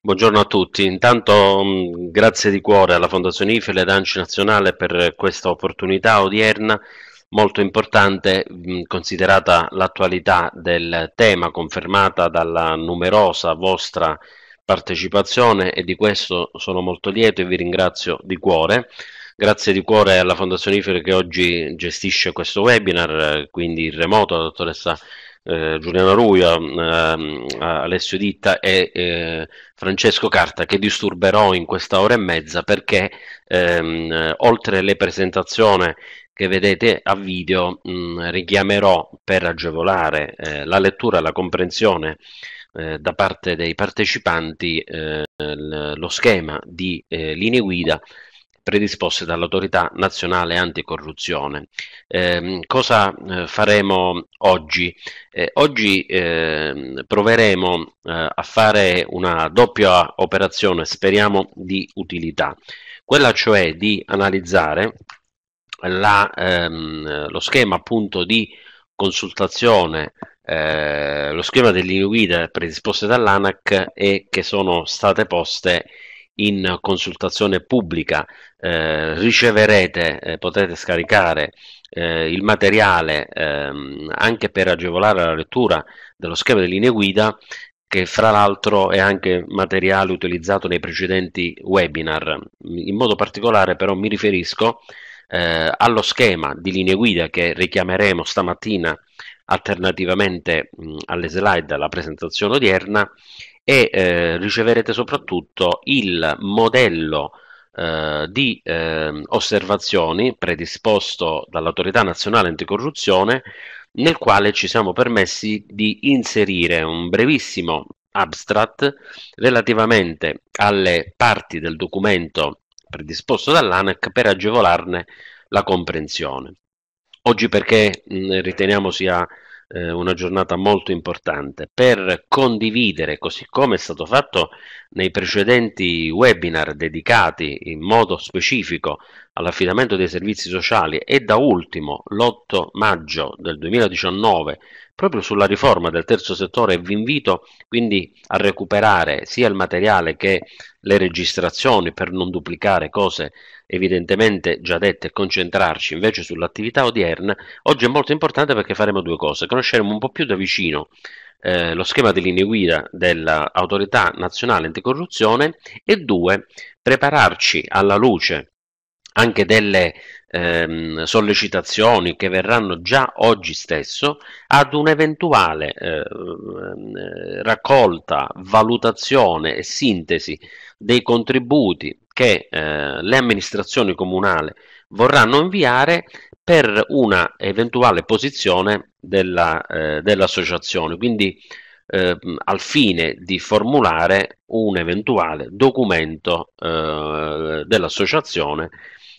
Buongiorno a tutti, intanto mm, grazie di cuore alla Fondazione IFIL ed ANCI Nazionale per questa opportunità odierna molto importante mm, considerata l'attualità del tema confermata dalla numerosa vostra partecipazione e di questo sono molto lieto e vi ringrazio di cuore. Grazie di cuore alla Fondazione IFIL che oggi gestisce questo webinar, quindi in remoto la dottoressa eh, Giuliano Ruia, ehm, Alessio Ditta e eh, Francesco Carta che disturberò in questa ora e mezza perché ehm, oltre alle presentazioni che vedete a video mh, mm, richiamerò per agevolare eh, la lettura e la comprensione eh, da parte dei partecipanti eh, lo schema di eh, linee guida predisposte dall'autorità nazionale anticorruzione. Eh, cosa eh, faremo oggi? Eh, oggi ehm, proveremo eh, a fare una doppia operazione, speriamo di utilità, quella cioè di analizzare la, ehm, lo schema appunto di consultazione eh, lo schema delle linee guida predisposte dall'ANAC e che sono state poste in consultazione pubblica, eh, riceverete, eh, potrete scaricare eh, il materiale ehm, anche per agevolare la lettura dello schema di linee guida che fra l'altro è anche materiale utilizzato nei precedenti webinar. In modo particolare però mi riferisco eh, allo schema di linee guida che richiameremo stamattina alternativamente mh, alle slide alla presentazione odierna e eh, riceverete soprattutto il modello eh, di eh, osservazioni predisposto dall'autorità nazionale anticorruzione nel quale ci siamo permessi di inserire un brevissimo abstract relativamente alle parti del documento predisposto dall'ANEC per agevolarne la comprensione. Oggi perché mh, mm, riteniamo sia eh, una giornata molto importante per condividere, così come è stato fatto nei precedenti webinar dedicati in modo specifico all'affidamento dei servizi sociali e da ultimo l'8 maggio del 2019 proprio sulla riforma del terzo settore vi invito quindi a recuperare sia il materiale che le registrazioni per non duplicare cose evidentemente già dette e concentrarci invece sull'attività odierna, oggi è molto importante perché faremo due cose, conosceremo un po' più da vicino eh, lo schema di linee guida dell'autorità nazionale anticorruzione e due, prepararci alla luce anche delle ehm, sollecitazioni che verranno già oggi stesso ad un'eventuale eh, ehm, raccolta, valutazione e sintesi dei contributi che eh, le amministrazioni comunali vorranno inviare per una eventuale posizione della, eh, dell'associazione, quindi eh, al fine di formulare un eventuale documento eh, dell'associazione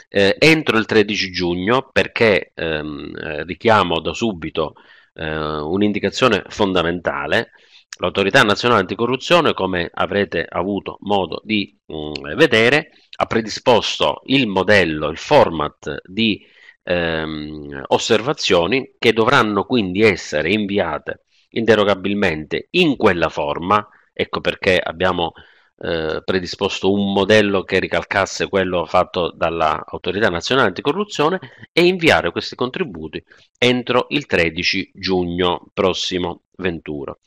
eh, entro il 13 giugno perché ehm, richiamo da subito eh, un'indicazione fondamentale L'autorità nazionale anticorruzione, come avrete avuto modo di mh, mm, vedere, ha predisposto il modello, il format di ehm, osservazioni che dovranno quindi essere inviate inderogabilmente in quella forma. Ecco perché abbiamo eh, predisposto un modello che ricalcasse quello fatto dall'autorità nazionale anticorruzione e inviare questi contributi entro il 13 giugno prossimo 21.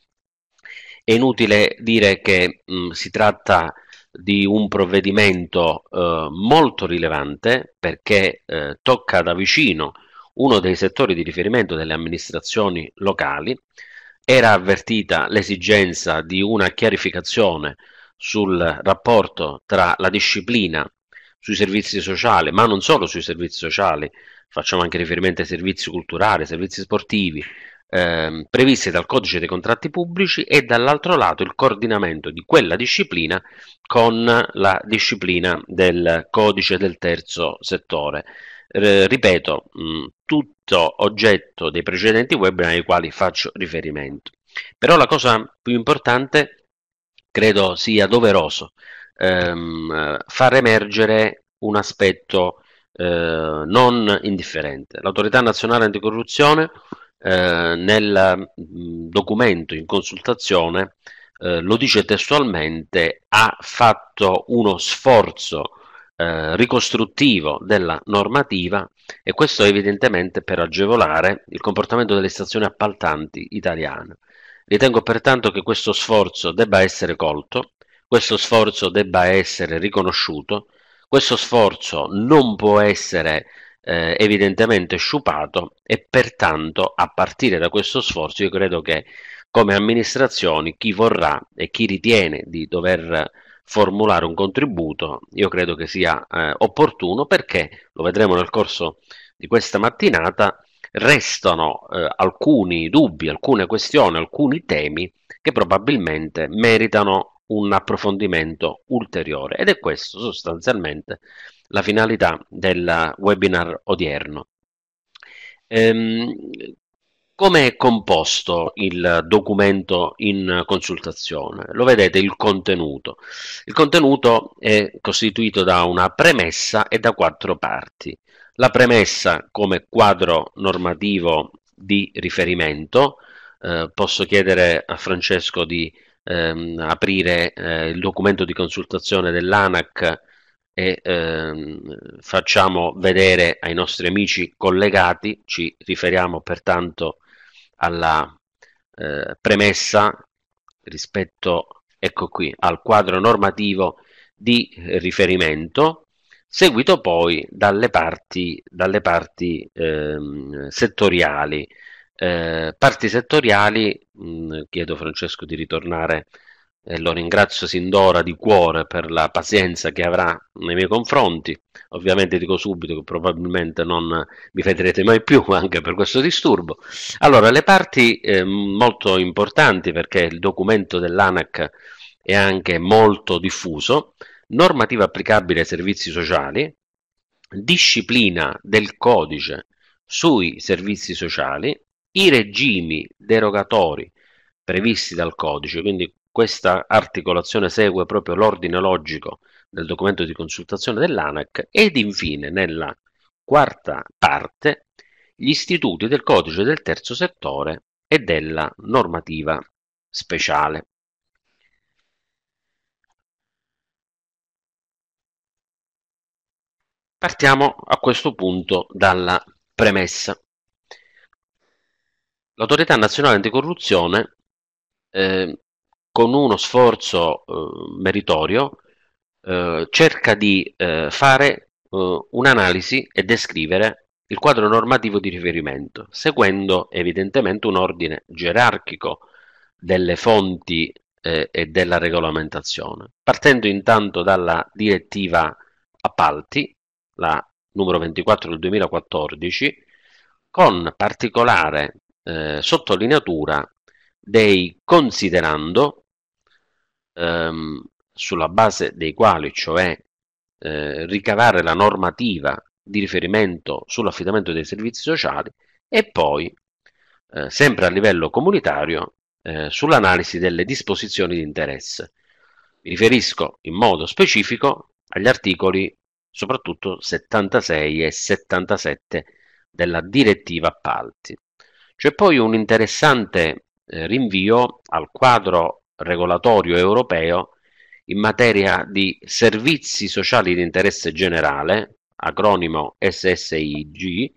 È inutile dire che mh, mm, si tratta di un provvedimento eh, molto rilevante perché eh, tocca da vicino uno dei settori di riferimento delle amministrazioni locali. Era avvertita l'esigenza di una chiarificazione sul rapporto tra la disciplina sui servizi sociali, ma non solo sui servizi sociali, facciamo anche riferimento ai servizi culturali, ai servizi sportivi, ehm, previste dal codice dei contratti pubblici e dall'altro lato il coordinamento di quella disciplina con la disciplina del codice del terzo settore. Eh, ripeto, mh, mm, tutto oggetto dei precedenti webinar ai quali faccio riferimento. Però la cosa più importante credo sia doveroso ehm, far emergere un aspetto eh, non indifferente. L'autorità nazionale anticorruzione eh, nel mm, documento in consultazione eh, lo dice testualmente, ha fatto uno sforzo eh, ricostruttivo della normativa e questo evidentemente per agevolare il comportamento delle stazioni appaltanti italiane. Ritengo pertanto che questo sforzo debba essere colto, questo sforzo debba essere riconosciuto, questo sforzo non può essere eh, evidentemente sciupato e pertanto a partire da questo sforzo io credo che come amministrazioni chi vorrà e chi ritiene di dover formulare un contributo io credo che sia eh, opportuno perché lo vedremo nel corso di questa mattinata restano eh, alcuni dubbi, alcune questioni, alcuni temi che probabilmente meritano un approfondimento ulteriore ed è questo sostanzialmente la finalità del webinar odierno. Ehm, Come è composto il documento in consultazione? Lo vedete il contenuto. Il contenuto è costituito da una premessa e da quattro parti. La premessa come quadro normativo di riferimento, eh, posso chiedere a Francesco di ehm, aprire eh, il documento di consultazione dell'ANAC e ehm, facciamo vedere ai nostri amici collegati, ci riferiamo pertanto alla eh, premessa rispetto ecco qui, al quadro normativo di riferimento, seguito poi dalle parti, dalle parti ehm, settoriali eh, parti settoriali, mh, chiedo Francesco di ritornare e eh, lo ringrazio sin d'ora di cuore per la pazienza che avrà nei miei confronti. Ovviamente dico subito che probabilmente non mi vedrete mai più anche per questo disturbo. Allora, le parti eh, molto importanti perché il documento dell'ANAC è anche molto diffuso, normativa applicabile ai servizi sociali, disciplina del codice sui servizi sociali, i regimi derogatori previsti dal codice, quindi questa articolazione segue proprio l'ordine logico del documento di consultazione dell'ANAC ed infine nella quarta parte gli istituti del codice del terzo settore e della normativa speciale. Partiamo a questo punto dalla premessa. L'Autorità Nazionale Anticorruzione, eh, con uno sforzo eh, meritorio, eh, cerca di eh, fare eh, un'analisi e descrivere il quadro normativo di riferimento, seguendo evidentemente un ordine gerarchico delle fonti eh, e della regolamentazione, partendo intanto dalla direttiva appalti, la numero 24 del 2014, con particolare eh, sottolineatura dei considerando ehm, sulla base dei quali, cioè eh, ricavare la normativa di riferimento sull'affidamento dei servizi sociali e poi, eh, sempre a livello comunitario, eh, sull'analisi delle disposizioni di interesse. Mi riferisco in modo specifico agli articoli soprattutto 76 e 77 della direttiva appalti. C'è poi un interessante eh, rinvio al quadro regolatorio europeo in materia di servizi sociali di interesse generale, acronimo SSIG,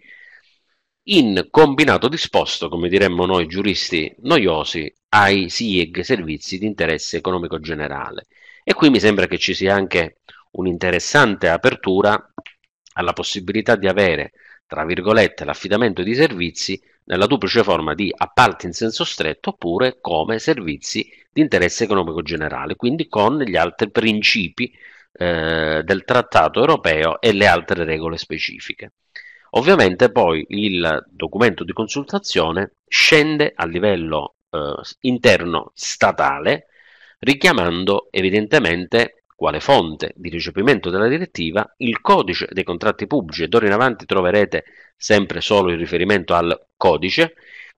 in combinato disposto, come diremmo noi giuristi noiosi, ai SIEG, servizi di interesse economico generale. E qui mi sembra che ci sia anche un'interessante apertura alla possibilità di avere, tra virgolette, l'affidamento di servizi nella duplice forma di appalti in senso stretto oppure come servizi di interesse economico generale, quindi con gli altri principi eh, del trattato europeo e le altre regole specifiche. Ovviamente poi il documento di consultazione scende a livello eh, interno statale richiamando evidentemente quale fonte di ricepimento della direttiva, il codice dei contratti pubblici, e d'ora in avanti troverete sempre solo il riferimento al codice,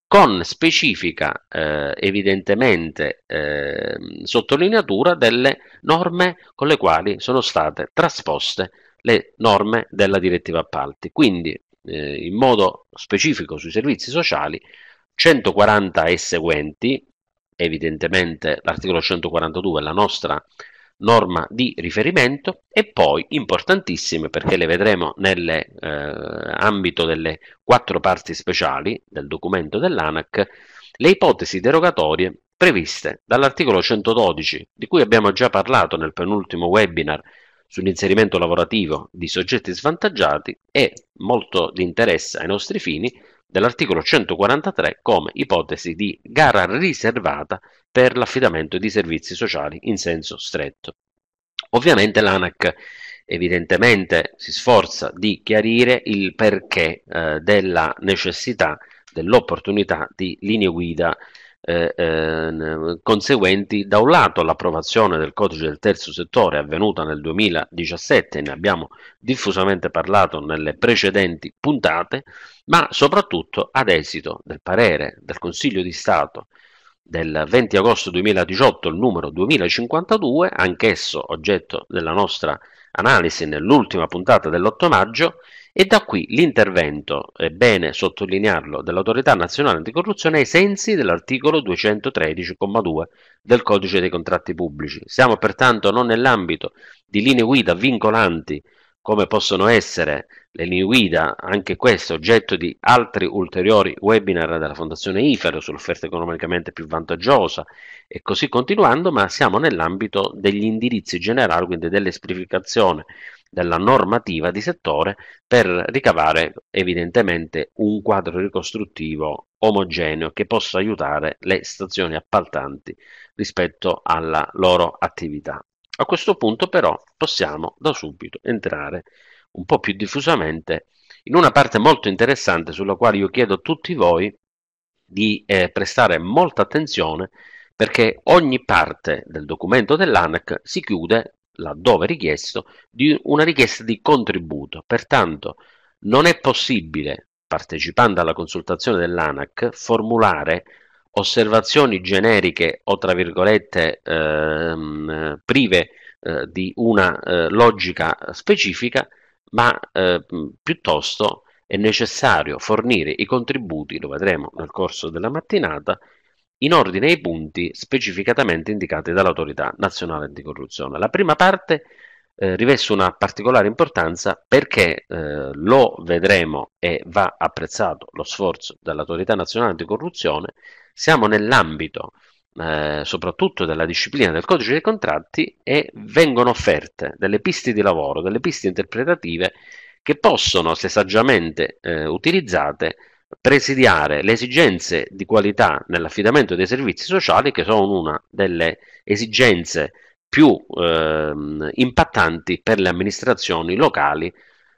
con specifica eh, evidentemente eh, sottolineatura delle norme con le quali sono state trasposte le norme della direttiva appalti. Quindi eh, in modo specifico sui servizi sociali 140 e seguenti, evidentemente l'articolo 142 è la nostra norma di riferimento e poi importantissime perché le vedremo nell'ambito eh, delle quattro parti speciali del documento dell'ANAC, le ipotesi derogatorie previste dall'articolo 112 di cui abbiamo già parlato nel penultimo webinar sull'inserimento lavorativo di soggetti svantaggiati e molto di interesse ai nostri fini dell'articolo 143 come ipotesi di gara riservata per l'affidamento di servizi sociali in senso stretto. Ovviamente l'ANAC evidentemente si sforza di chiarire il perché eh, della necessità, dell'opportunità di linee guida eh, ehm, conseguenti da un lato all'approvazione del codice del terzo settore avvenuta nel 2017, ne abbiamo diffusamente parlato nelle precedenti puntate, ma soprattutto ad esito del parere del Consiglio di Stato del 20 agosto 2018, il numero 2052, anch'esso oggetto della nostra analisi nell'ultima puntata dell'8 maggio, e da qui l'intervento, è bene sottolinearlo, dell'Autorità Nazionale Anticorruzione ai sensi dell'articolo 213,2 del Codice dei Contratti Pubblici. Siamo pertanto non nell'ambito di linee guida vincolanti come possono essere le linee guida, anche questo oggetto di altri ulteriori webinar della Fondazione Ifero sull'offerta economicamente più vantaggiosa e così continuando, ma siamo nell'ambito degli indirizzi generali, quindi dell'esplificazione della normativa di settore per ricavare evidentemente un quadro ricostruttivo omogeneo che possa aiutare le stazioni appaltanti rispetto alla loro attività. A questo punto però possiamo da subito entrare un po' più diffusamente in una parte molto interessante sulla quale io chiedo a tutti voi di eh, prestare molta attenzione perché ogni parte del documento dell'ANAC si chiude laddove richiesto, di una richiesta di contributo. Pertanto non è possibile, partecipando alla consultazione dell'ANAC, formulare osservazioni generiche o tra virgolette ehm, prive eh, di una eh, logica specifica, ma eh, piuttosto è necessario fornire i contributi, lo vedremo nel corso della mattinata, in ordine ai punti specificatamente indicati dall'Autorità Nazionale Anticorruzione. La prima parte eh, riveste una particolare importanza perché eh, lo vedremo e va apprezzato lo sforzo dell'Autorità Nazionale Anticorruzione. Siamo nell'ambito eh, soprattutto della disciplina del codice dei contratti e vengono offerte delle piste di lavoro, delle piste interpretative che possono, se saggiamente eh, utilizzate, presidiare le esigenze di qualità nell'affidamento dei servizi sociali che sono una delle esigenze più eh, impattanti per le amministrazioni locali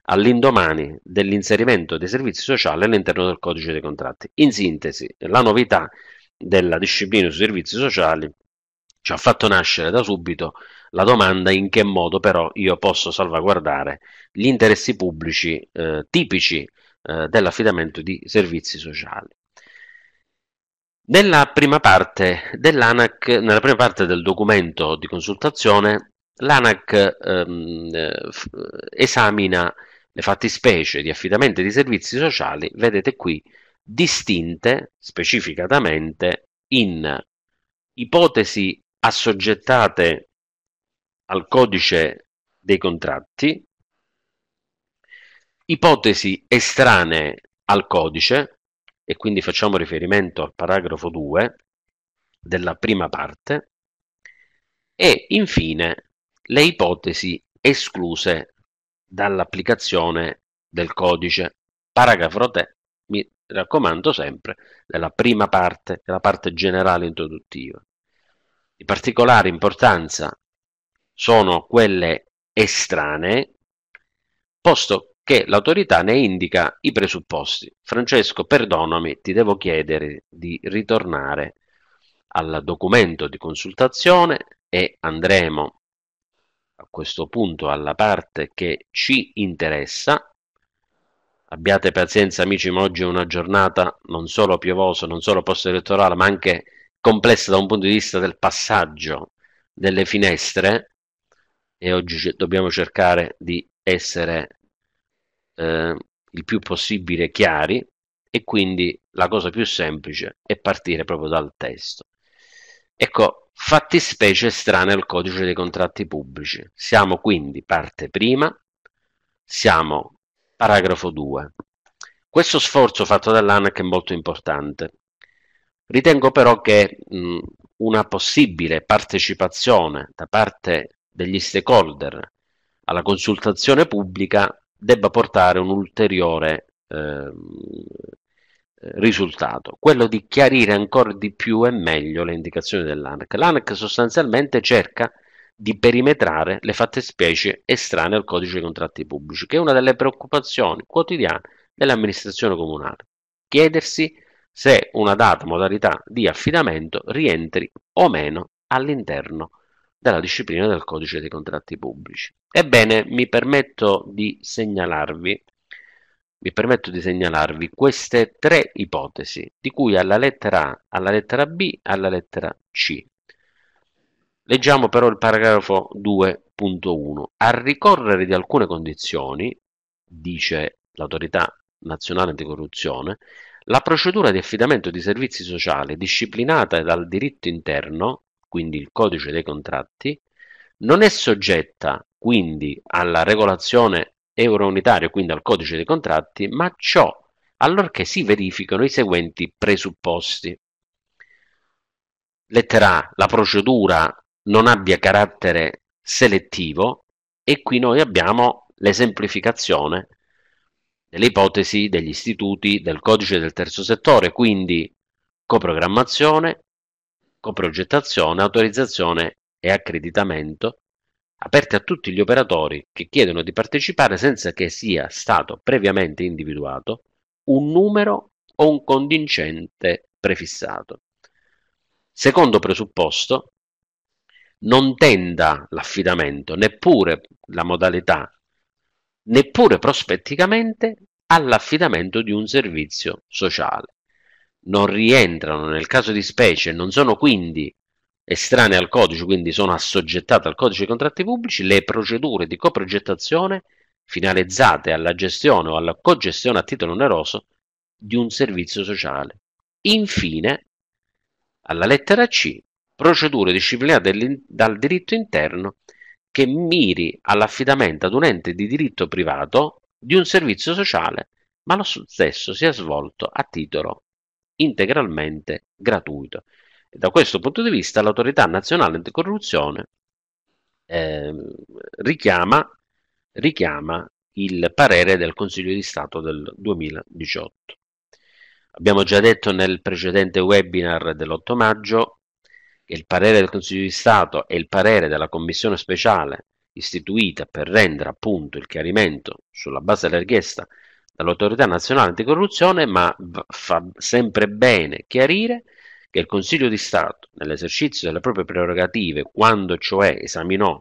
all'indomani dell'inserimento dei servizi sociali all'interno del codice dei contratti. In sintesi, la novità della disciplina sui servizi sociali ci ha fatto nascere da subito la domanda in che modo però io posso salvaguardare gli interessi pubblici eh, tipici eh, dell'affidamento di servizi sociali. Nella prima parte dell'ANAC, nella prima parte del documento di consultazione, l'ANAC ehm, eh, eh, esamina le fattispecie di affidamento di servizi sociali, vedete qui, distinte specificatamente in ipotesi assoggettate al codice dei contratti, ipotesi estranee al codice, e quindi facciamo riferimento al paragrafo 2 della prima parte, e infine le ipotesi escluse dall'applicazione del codice. Paragrafo 3, mi raccomando sempre, della prima parte, della parte generale introduttiva. Di particolare importanza sono quelle estranee, posto che l'autorità ne indica i presupposti. Francesco, perdonami, ti devo chiedere di ritornare al documento di consultazione e andremo a questo punto alla parte che ci interessa. Abbiate pazienza amici, ma oggi è una giornata non solo piovosa, non solo post-elettorale, ma anche complessa da un punto di vista del passaggio delle finestre e oggi dobbiamo cercare di essere eh, il più possibile chiari e quindi la cosa più semplice è partire proprio dal testo. Ecco, fattispecie strane al codice dei contratti pubblici. Siamo quindi parte prima, siamo paragrafo 2. Questo sforzo fatto dall'ANAC è molto importante. Ritengo però che mh, una possibile partecipazione da parte degli stakeholder alla consultazione pubblica debba portare un ulteriore eh, risultato, quello di chiarire ancora di più e meglio le indicazioni dell'ANAC. L'ANAC sostanzialmente cerca di perimetrare le fattispecie estranee al codice dei contratti pubblici, che è una delle preoccupazioni quotidiane dell'amministrazione comunale. Chiedersi se una data modalità di affidamento rientri o meno all'interno dalla disciplina del codice dei contratti pubblici. Ebbene, mi permetto di segnalarvi, vi permetto di segnalarvi queste tre ipotesi, di cui alla lettera A, alla lettera B, alla lettera C. Leggiamo però il paragrafo 2.1. A ricorrere di alcune condizioni, dice l'autorità nazionale anticorruzione, la procedura di affidamento di servizi sociali disciplinata dal diritto interno quindi il codice dei contratti, non è soggetta quindi alla regolazione eurounitaria, quindi al codice dei contratti, ma ciò allorché si verificano i seguenti presupposti. Lettera A, la procedura non abbia carattere selettivo e qui noi abbiamo l'esemplificazione delle ipotesi degli istituti del codice del terzo settore, quindi coprogrammazione, con progettazione, autorizzazione e accreditamento, aperte a tutti gli operatori che chiedono di partecipare senza che sia stato previamente individuato un numero o un contingente prefissato. Secondo presupposto, non tenda l'affidamento, neppure la modalità, neppure prospetticamente all'affidamento di un servizio sociale non rientrano nel caso di specie, non sono quindi estranee al codice, quindi sono assoggettate al codice dei contratti pubblici, le procedure di coprogettazione finalizzate alla gestione o alla cogestione a titolo oneroso di un servizio sociale. Infine, alla lettera C, procedure disciplinate dal diritto interno che miri all'affidamento ad un ente di diritto privato di un servizio sociale, ma lo stesso sia svolto a titolo integralmente gratuito. Da questo punto di vista l'autorità nazionale anticorruzione eh, richiama, richiama il parere del Consiglio di Stato del 2018. Abbiamo già detto nel precedente webinar dell'8 maggio che il parere del Consiglio di Stato e il parere della Commissione speciale istituita per rendere appunto il chiarimento sulla base della richiesta dall'autorità nazionale anticorruzione, ma fa sempre bene chiarire che il Consiglio di Stato, nell'esercizio delle proprie prerogative, quando cioè esaminò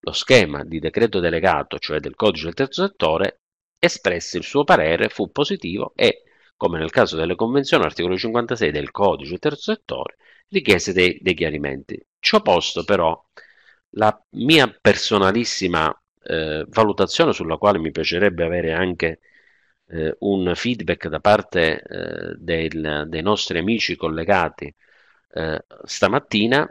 lo schema di decreto delegato, cioè del codice del terzo settore, espresse il suo parere, fu positivo e, come nel caso delle convenzioni, articolo 56 del codice del terzo settore, richiese dei, dei chiarimenti. Ciò posto però, la mia personalissima eh, valutazione sulla quale mi piacerebbe avere anche eh, un feedback da parte eh, del, dei nostri amici collegati eh, stamattina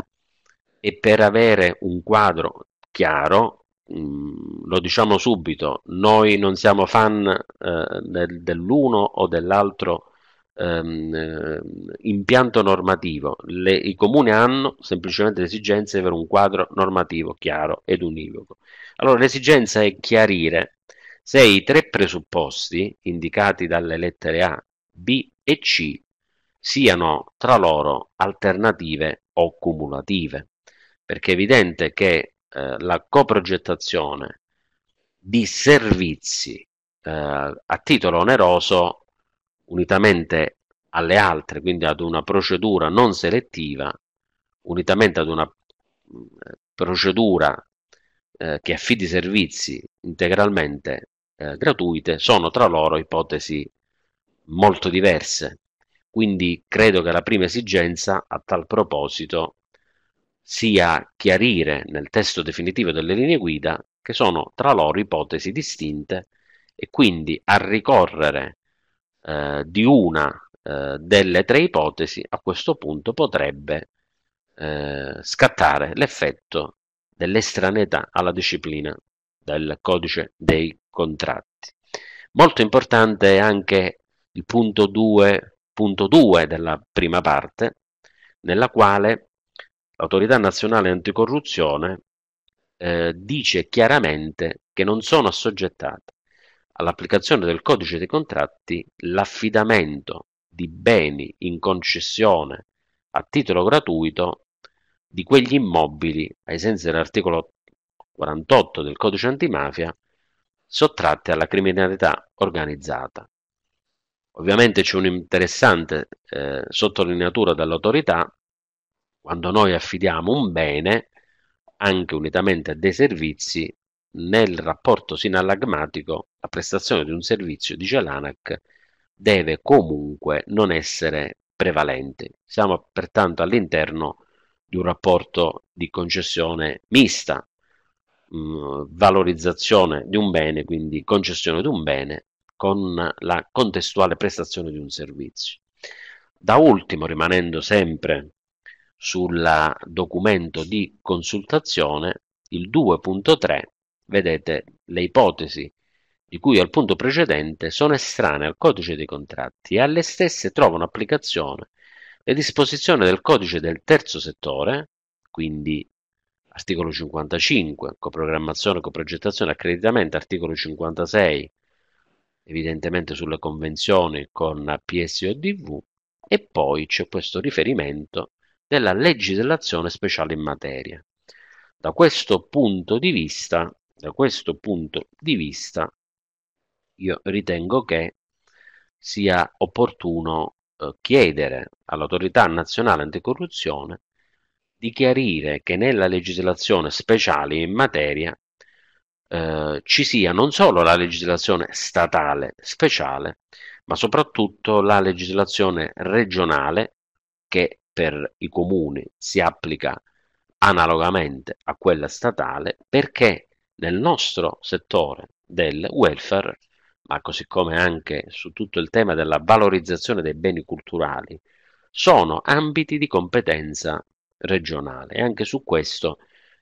e per avere un quadro chiaro, mh, mm, lo diciamo subito, noi non siamo fan eh, del, dell'uno o dell'altro ehm, eh, impianto normativo, Le, i comuni hanno semplicemente l'esigenza di avere un quadro normativo chiaro ed univoco. Allora l'esigenza è chiarire se i tre presupposti indicati dalle lettere A, B e C siano tra loro alternative o cumulative, perché è evidente che eh, la coprogettazione di servizi eh, a titolo oneroso, unitamente alle altre, quindi ad una procedura non selettiva, unitamente ad una mm, procedura eh, che affidi servizi integralmente eh, gratuite sono tra loro ipotesi molto diverse. Quindi credo che la prima esigenza a tal proposito sia chiarire nel testo definitivo delle linee guida che sono tra loro ipotesi distinte e quindi a ricorrere eh, di una eh, delle tre ipotesi a questo punto potrebbe eh, scattare l'effetto dell'estraneità alla disciplina dal codice dei contratti. Molto importante è anche il punto 2.2 della prima parte, nella quale l'autorità nazionale anticorruzione eh, dice chiaramente che non sono assoggettate all'applicazione del codice dei contratti l'affidamento di beni in concessione a titolo gratuito di quegli immobili ai sensi dell'articolo 48 del codice antimafia sottratte alla criminalità organizzata. Ovviamente c'è un'interessante eh, sottolineatura dall'autorità quando noi affidiamo un bene, anche unitamente a dei servizi, nel rapporto sinallagmatico, la prestazione di un servizio, dice l'ANAC, deve comunque non essere prevalente. Siamo pertanto all'interno di un rapporto di concessione mista, mh, valorizzazione di un bene, quindi concessione di un bene, con la contestuale prestazione di un servizio. Da ultimo, rimanendo sempre sul documento di consultazione, il 2.3, vedete le ipotesi di cui al punto precedente sono estranee al codice dei contratti e alle stesse trovano applicazione le disposizioni del codice del terzo settore, quindi articolo 55, coprogrammazione, coprogettazione, accreditamento, articolo 56, evidentemente sulle convenzioni con PSODV, e poi c'è questo riferimento della legislazione speciale in materia. Da questo punto di vista, da questo punto di vista, io ritengo che sia opportuno eh, chiedere all'autorità nazionale anticorruzione di chiarire che nella legislazione speciale in materia eh, ci sia non solo la legislazione statale speciale, ma soprattutto la legislazione regionale che per i comuni si applica analogamente a quella statale perché nel nostro settore del welfare, ma così come anche su tutto il tema della valorizzazione dei beni culturali, sono ambiti di competenza regionale. E anche su questo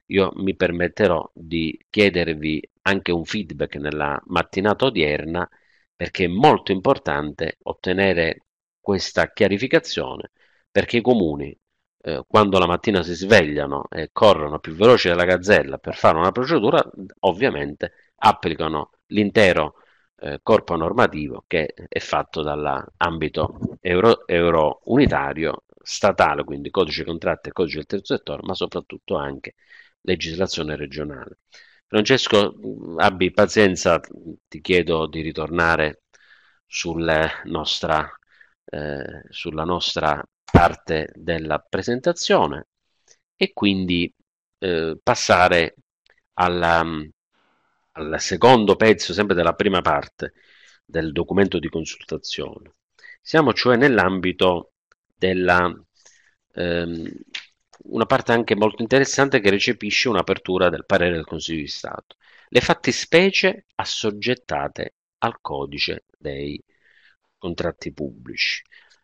io mi permetterò di chiedervi anche un feedback nella mattinata odierna perché è molto importante ottenere questa chiarificazione perché i comuni eh, quando la mattina si svegliano e corrono più veloci della gazzella per fare una procedura ovviamente applicano l'intero eh, corpo normativo che è fatto dall'ambito euro, euro unitario statale, quindi codice contratto e codice del terzo settore, ma soprattutto anche legislazione regionale. Francesco, abbi pazienza, ti chiedo di ritornare sulla nostra, eh, sulla nostra parte della presentazione e quindi eh, passare alla, al secondo pezzo, sempre della prima parte del documento di consultazione. Siamo cioè nell'ambito della, ehm, una parte anche molto interessante che recepisce un'apertura del parere del Consiglio di Stato. Le fattispecie assoggettate al codice dei contratti pubblici.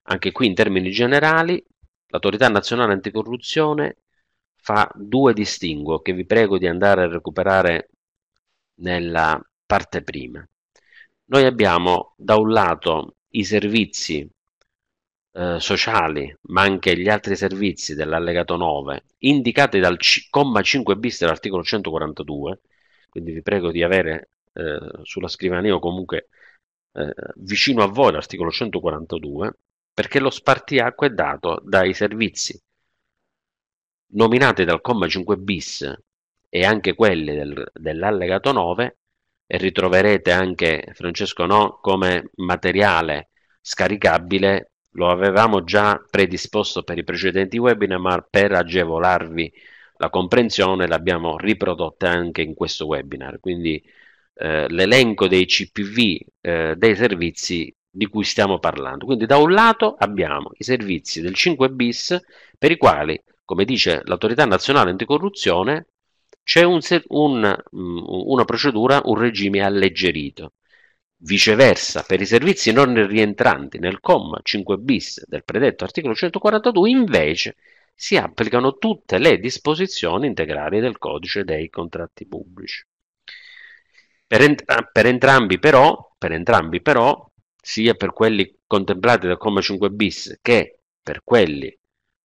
Anche qui in termini generali l'autorità nazionale anticorruzione fa due distinguo che vi prego di andare a recuperare nella parte prima. Noi abbiamo da un lato i servizi eh, sociali, ma anche gli altri servizi dell'allegato 9, indicati dal c- comma 5 bis dell'articolo 142, quindi vi prego di avere eh, sulla scrivania o comunque eh, vicino a voi l'articolo 142, perché lo spartiacque è dato dai servizi nominati dal comma 5 bis e anche quelli del, dell'allegato 9 e ritroverete anche Francesco No come materiale scaricabile lo avevamo già predisposto per i precedenti webinar, ma per agevolarvi la comprensione l'abbiamo riprodotta anche in questo webinar. Quindi eh, l'elenco dei CPV eh, dei servizi di cui stiamo parlando. Quindi da un lato abbiamo i servizi del 5 bis per i quali, come dice l'autorità nazionale anticorruzione, c'è un, un, mm, una procedura, un regime alleggerito. Viceversa, per i servizi non rientranti nel comma 5 bis del predetto articolo 142, invece, si applicano tutte le disposizioni integrali del codice dei contratti pubblici. Per, ent- ah, per, entrambi, però, per entrambi però, sia per quelli contemplati dal comma 5 bis che per quelli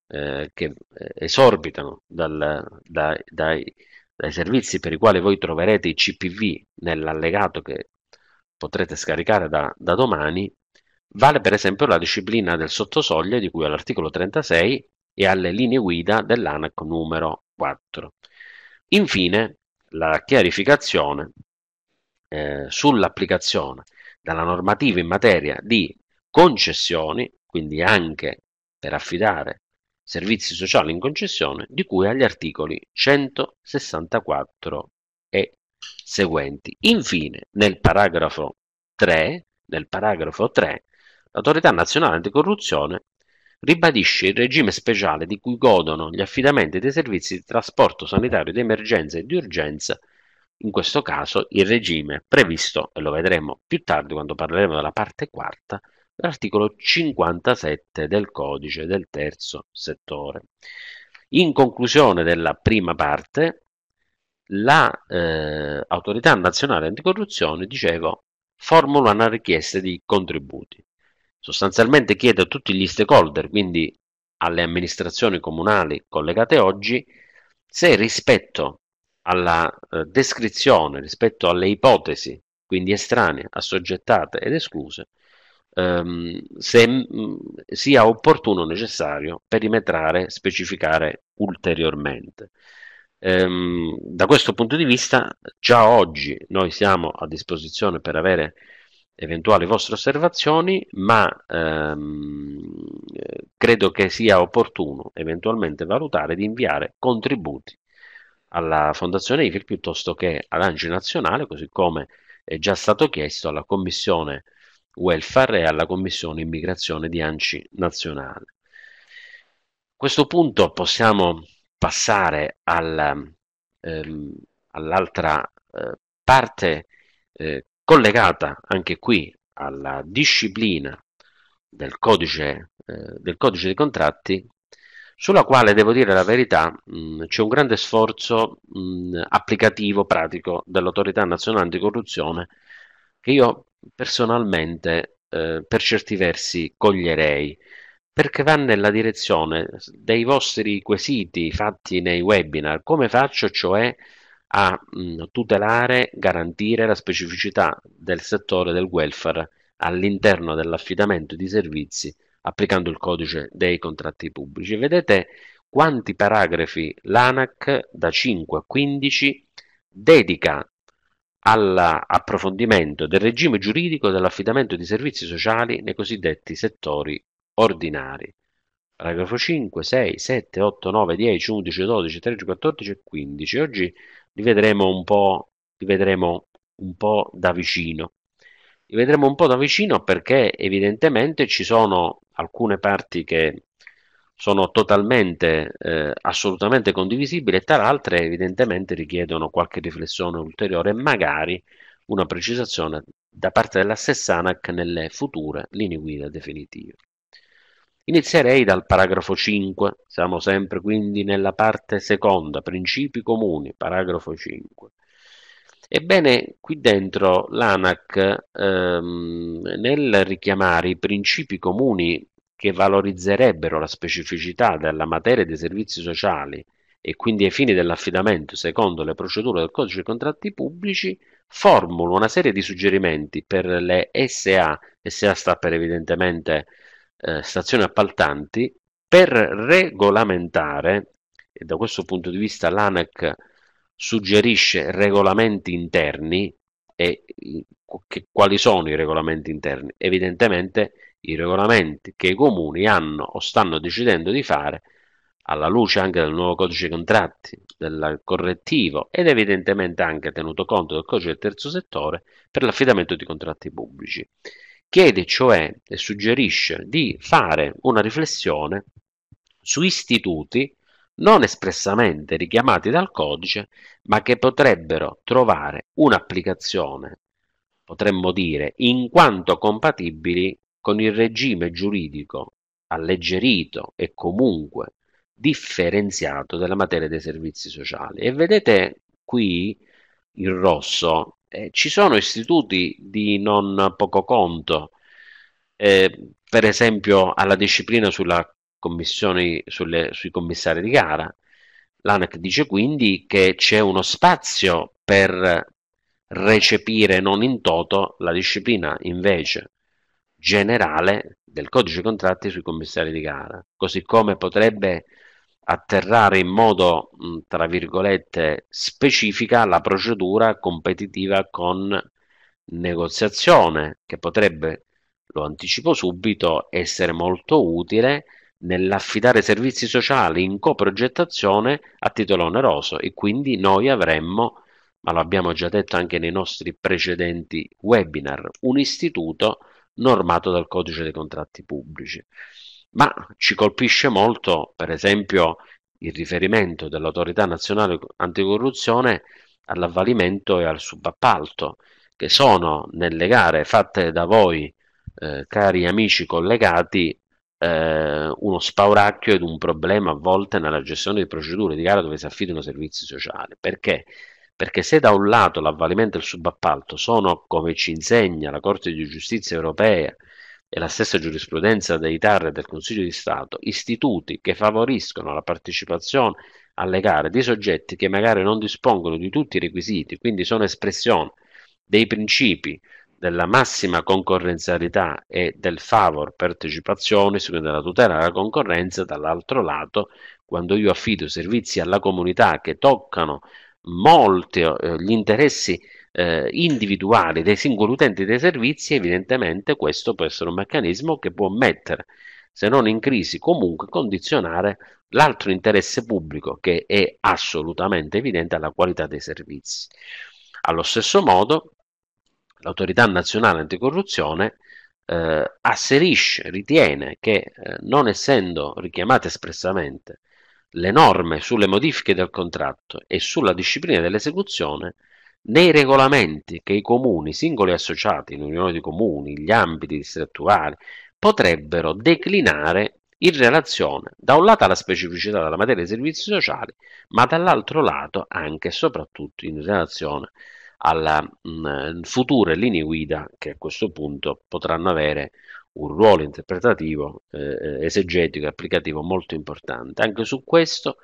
eh, che eh, esorbitano dal, dai, dai, dai servizi per i quali voi troverete i CPV nell'allegato che potrete scaricare da, da domani, vale per esempio la disciplina del sottosoglia di cui all'articolo 36 e alle linee guida dell'ANAC numero 4. Infine, la chiarificazione eh, sull'applicazione della normativa in materia di concessioni, quindi anche per affidare servizi sociali in concessione, di cui agli articoli 164 seguenti. Infine, nel paragrafo 3, nel paragrafo 3 l'autorità nazionale anticorruzione ribadisce il regime speciale di cui godono gli affidamenti dei servizi di trasporto sanitario di emergenza e di urgenza, in questo caso il regime previsto, e lo vedremo più tardi quando parleremo della parte quarta, l'articolo 57 del codice del terzo settore. In conclusione della prima parte, l'autorità la, eh, nazionale anticorruzione, dicevo, formula una richiesta di contributi. Sostanzialmente chiede a tutti gli stakeholder, quindi alle amministrazioni comunali collegate oggi, se rispetto alla eh, descrizione, rispetto alle ipotesi, quindi estranee, assoggettate ed escluse, ehm, se mh, mm, sia opportuno o necessario perimetrare, specificare ulteriormente. Ehm, da questo punto di vista, già oggi noi siamo a disposizione per avere eventuali vostre osservazioni, ma ehm, credo che sia opportuno eventualmente valutare di inviare contributi alla Fondazione IFIL piuttosto che all'Angi Nazionale, così come è già stato chiesto alla Commissione Welfare e alla Commissione Immigrazione di Anci Nazionale. A questo punto possiamo passare al, ehm, all'altra eh, parte eh, collegata anche qui alla disciplina del codice, eh, del codice, dei contratti, sulla quale devo dire la verità, mh, mm, c'è un grande sforzo mh, mm, applicativo, pratico dell'autorità nazionale anticorruzione che io personalmente eh, per certi versi coglierei perché va nella direzione dei vostri quesiti fatti nei webinar. Come faccio cioè a mm, tutelare, garantire la specificità del settore del welfare all'interno dell'affidamento di servizi applicando il codice dei contratti pubblici. Vedete quanti paragrafi l'ANAC da 5 a 15 dedica all'approfondimento del regime giuridico dell'affidamento di servizi sociali nei cosiddetti settori ordinari paragrafo 5, 6, 7, 8, 9, 10, 11, 12, 13, 14 e 15. Oggi li vedremo un po', li vedremo un po' da vicino. Li vedremo un po' da vicino perché evidentemente ci sono alcune parti che sono totalmente, eh, assolutamente condivisibili e tra altre evidentemente richiedono qualche riflessione ulteriore e magari una precisazione da parte della stessa ANAC nelle future linee guida definitive. Inizierei dal paragrafo 5, siamo sempre quindi nella parte seconda, principi comuni, paragrafo 5. Ebbene, qui dentro l'ANAC, ehm, nel richiamare i principi comuni che valorizzerebbero la specificità della materia dei servizi sociali e quindi ai fini dell'affidamento secondo le procedure del codice dei contratti pubblici, formula una serie di suggerimenti per le SA, SA sta per evidentemente eh, stazioni appaltanti per regolamentare, e da questo punto di vista l'ANAC suggerisce regolamenti interni, e che, quali sono i regolamenti interni? Evidentemente i regolamenti che i comuni hanno o stanno decidendo di fare alla luce anche del nuovo codice contratti, del correttivo ed evidentemente anche tenuto conto del codice del terzo settore per l'affidamento di contratti pubblici chiede cioè e suggerisce di fare una riflessione su istituti non espressamente richiamati dal codice, ma che potrebbero trovare un'applicazione, potremmo dire, in quanto compatibili con il regime giuridico alleggerito e comunque differenziato della materia dei servizi sociali. E vedete qui in rosso eh, ci sono istituti di non poco conto, eh, per esempio alla disciplina sulle, sui commissari di gara. L'ANAC dice quindi che c'è uno spazio per recepire non in toto la disciplina invece generale del codice contratti sui commissari di gara, così come potrebbe atterrare in modo, tra virgolette, specifica la procedura competitiva con negoziazione, che potrebbe, lo anticipo subito, essere molto utile nell'affidare servizi sociali in coprogettazione a titolo oneroso e quindi noi avremmo, ma lo abbiamo già detto anche nei nostri precedenti webinar, un istituto normato dal codice dei contratti pubblici ma ci colpisce molto, per esempio, il riferimento dell'autorità nazionale anticorruzione all'avvalimento e al subappalto, che sono nelle gare fatte da voi, eh, cari amici collegati, eh, uno spauracchio ed un problema a volte nella gestione di procedure di gara dove si affidano servizi sociali. Perché? Perché se da un lato l'avvalimento e il subappalto sono, come ci insegna la Corte di giustizia europea, e la stessa giurisprudenza dei TAR e del Consiglio di Stato, istituti che favoriscono la partecipazione alle gare di soggetti che magari non dispongono di tutti i requisiti, quindi sono espressione dei principi della massima concorrenzialità e del favor partecipazione, quindi della tutela della concorrenza, dall'altro lato, quando io affido servizi alla comunità che toccano molti eh, gli interessi eh, individuali dei singoli utenti dei servizi, evidentemente questo può essere un meccanismo che può mettere, se non in crisi, comunque condizionare l'altro interesse pubblico che è assolutamente evidente alla qualità dei servizi. Allo stesso modo, l'autorità nazionale anticorruzione eh, asserisce, ritiene che eh, non essendo richiamate espressamente le norme sulle modifiche del contratto e sulla disciplina dell'esecuzione, nei regolamenti che i comuni, i singoli associati, l'unione di comuni, gli ambiti distrettuali, potrebbero declinare in relazione da un lato alla specificità della materia dei servizi sociali, ma dall'altro lato anche e soprattutto in relazione alle future linee guida che a questo punto potranno avere un ruolo interpretativo, eh, eh esegetico e applicativo molto importante. Anche su questo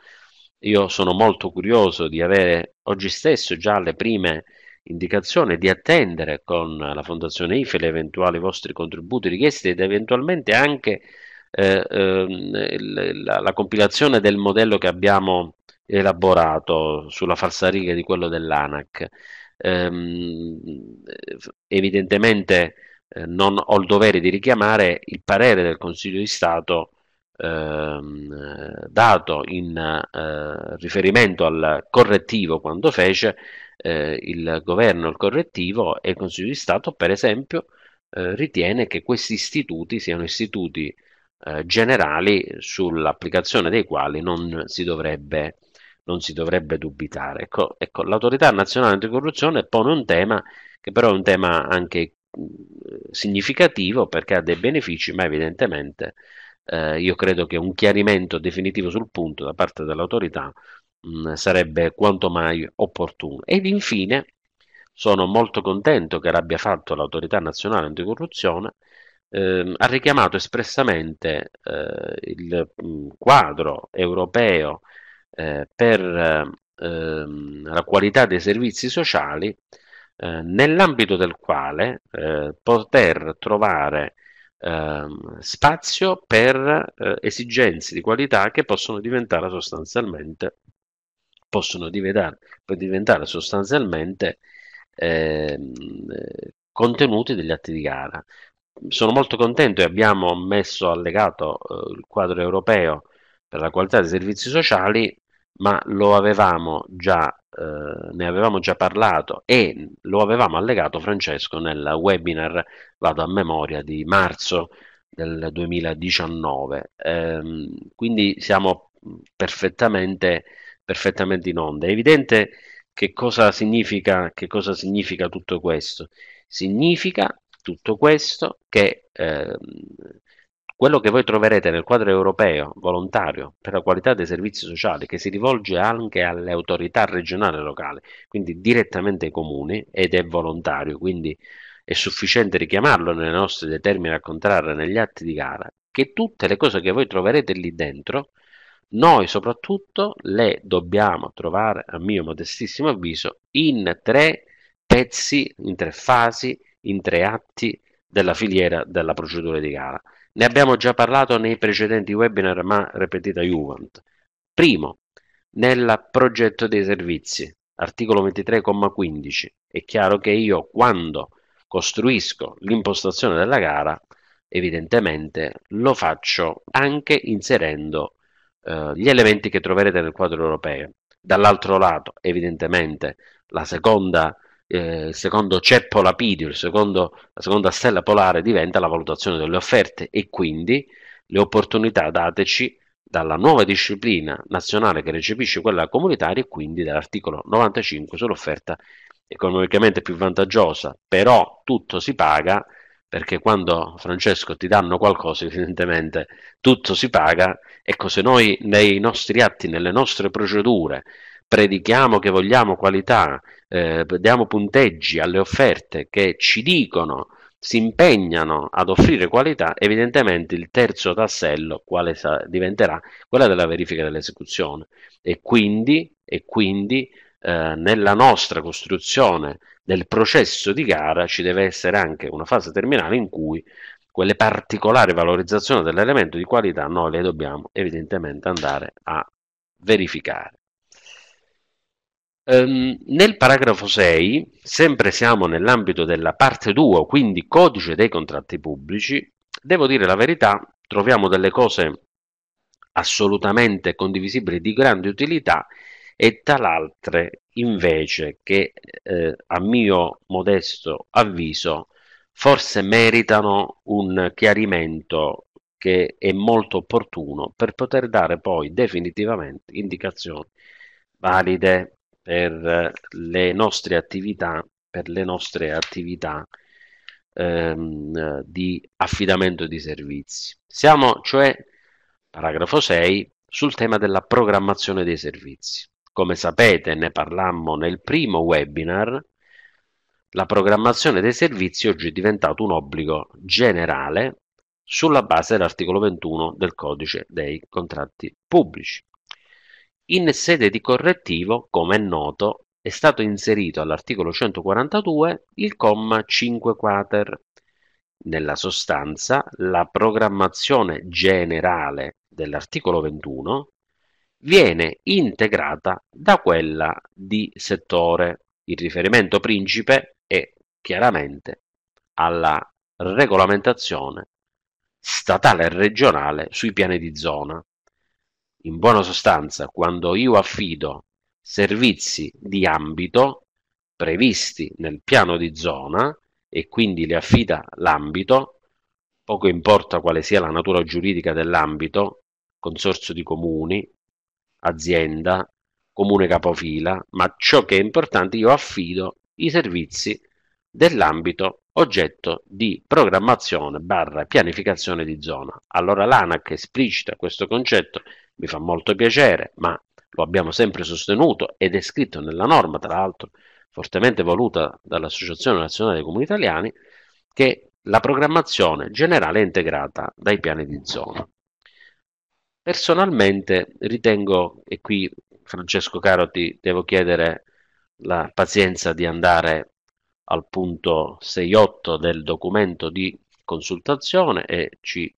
io sono molto curioso di avere oggi stesso già le prime indicazioni, di attendere con la Fondazione IFE le eventuali vostri contributi richiesti ed eventualmente anche eh, eh, la, la, compilazione del modello che abbiamo elaborato sulla falsariga di quello dell'ANAC. Ehm, evidentemente eh, non ho il dovere di richiamare il parere del Consiglio di Stato Ehm, dato in eh, riferimento al correttivo quando fece eh, il governo il correttivo e il Consiglio di Stato, per esempio, eh, ritiene che questi istituti siano istituti eh, generali sull'applicazione dei quali non si dovrebbe non si dovrebbe dubitare. Ecco, ecco, l'autorità nazionale anticorruzione pone un tema che però è un tema anche mm, significativo perché ha dei benefici, ma evidentemente eh, io credo che un chiarimento definitivo sul punto da parte dell'autorità mh, mm, sarebbe quanto mai opportuno. Ed infine sono molto contento che l'abbia fatto l'autorità nazionale anticorruzione, eh, ha richiamato espressamente eh, il mh, mm, quadro europeo eh, per ehm, la qualità dei servizi sociali eh, nell'ambito del quale eh, poter trovare Ehm, spazio per eh, esigenze di qualità che possono diventare sostanzialmente, possono diventare, diventare sostanzialmente ehm, contenuti degli atti di gara. Sono molto contento e abbiamo messo allegato eh, il quadro europeo per la qualità dei servizi sociali ma avevamo già, eh, ne avevamo già parlato e lo avevamo allegato Francesco nel webinar, vado a memoria, di marzo del 2019. Ehm, quindi siamo perfettamente, perfettamente, in onda. È evidente che cosa significa, che cosa significa tutto questo. Significa tutto questo che eh, quello che voi troverete nel quadro europeo volontario per la qualità dei servizi sociali, che si rivolge anche alle autorità regionali e locali, quindi direttamente ai comuni ed è volontario, quindi è sufficiente richiamarlo nelle nostre determine a contrarre negli atti di gara, che tutte le cose che voi troverete lì dentro, noi soprattutto le dobbiamo trovare, a mio modestissimo avviso, in tre pezzi, in tre fasi, in tre atti della filiera della procedura di gara. Ne abbiamo già parlato nei precedenti webinar, ma ripetita Juvent. Primo, nel progetto dei servizi, articolo 23,15, è chiaro che io quando costruisco l'impostazione della gara, evidentemente lo faccio anche inserendo eh, gli elementi che troverete nel quadro europeo. Dall'altro lato, evidentemente, la seconda eh, il secondo ceppo lapidio, secondo, la seconda stella polare diventa la valutazione delle offerte e quindi le opportunità dateci dalla nuova disciplina nazionale che recepisce quella comunitaria e quindi dall'articolo 95 sull'offerta economicamente più vantaggiosa, però tutto si paga perché quando Francesco ti danno qualcosa evidentemente tutto si paga, ecco se noi nei nostri atti, nelle nostre procedure predichiamo che vogliamo qualità, eh, diamo punteggi alle offerte che ci dicono, si impegnano ad offrire qualità, evidentemente il terzo tassello quale sa- diventerà quella della verifica dell'esecuzione e quindi, e quindi eh, nella nostra costruzione del processo di gara ci deve essere anche una fase terminale in cui quelle particolari valorizzazioni dell'elemento di qualità noi le dobbiamo evidentemente andare a verificare. Ehm, nel paragrafo 6, sempre siamo nell'ambito della parte 2, quindi codice dei contratti pubblici, devo dire la verità, troviamo delle cose assolutamente condivisibili di grande utilità e tal'altre invece che eh, a mio modesto avviso forse meritano un chiarimento che è molto opportuno per poter dare poi definitivamente indicazioni valide per le nostre attività, le nostre attività ehm, di affidamento di servizi. Siamo cioè, paragrafo 6, sul tema della programmazione dei servizi. Come sapete, ne parlammo nel primo webinar, la programmazione dei servizi oggi è diventata un obbligo generale sulla base dell'articolo 21 del codice dei contratti pubblici. In sede di correttivo, come è noto, è stato inserito all'articolo 142 il comma 5 quater. Nella sostanza, la programmazione generale dell'articolo 21 viene integrata da quella di settore. Il riferimento principe è chiaramente alla regolamentazione statale e regionale sui piani di zona, in buona sostanza, quando io affido servizi di ambito previsti nel piano di zona e quindi le affida l'ambito, poco importa quale sia la natura giuridica dell'ambito, consorzio di comuni, azienda, comune capofila, ma ciò che è importante io affido i servizi dell'ambito oggetto di programmazione barra pianificazione di zona. Allora l'ANAC esplicita questo concetto mi fa molto piacere, ma lo abbiamo sempre sostenuto ed è scritto nella norma, tra l'altro fortemente voluta dall'Associazione Nazionale dei Comuni Italiani, che la programmazione generale è integrata dai piani di zona. Personalmente ritengo, e qui Francesco Caro ti devo chiedere la pazienza di andare al punto 6.8 del documento di consultazione e ci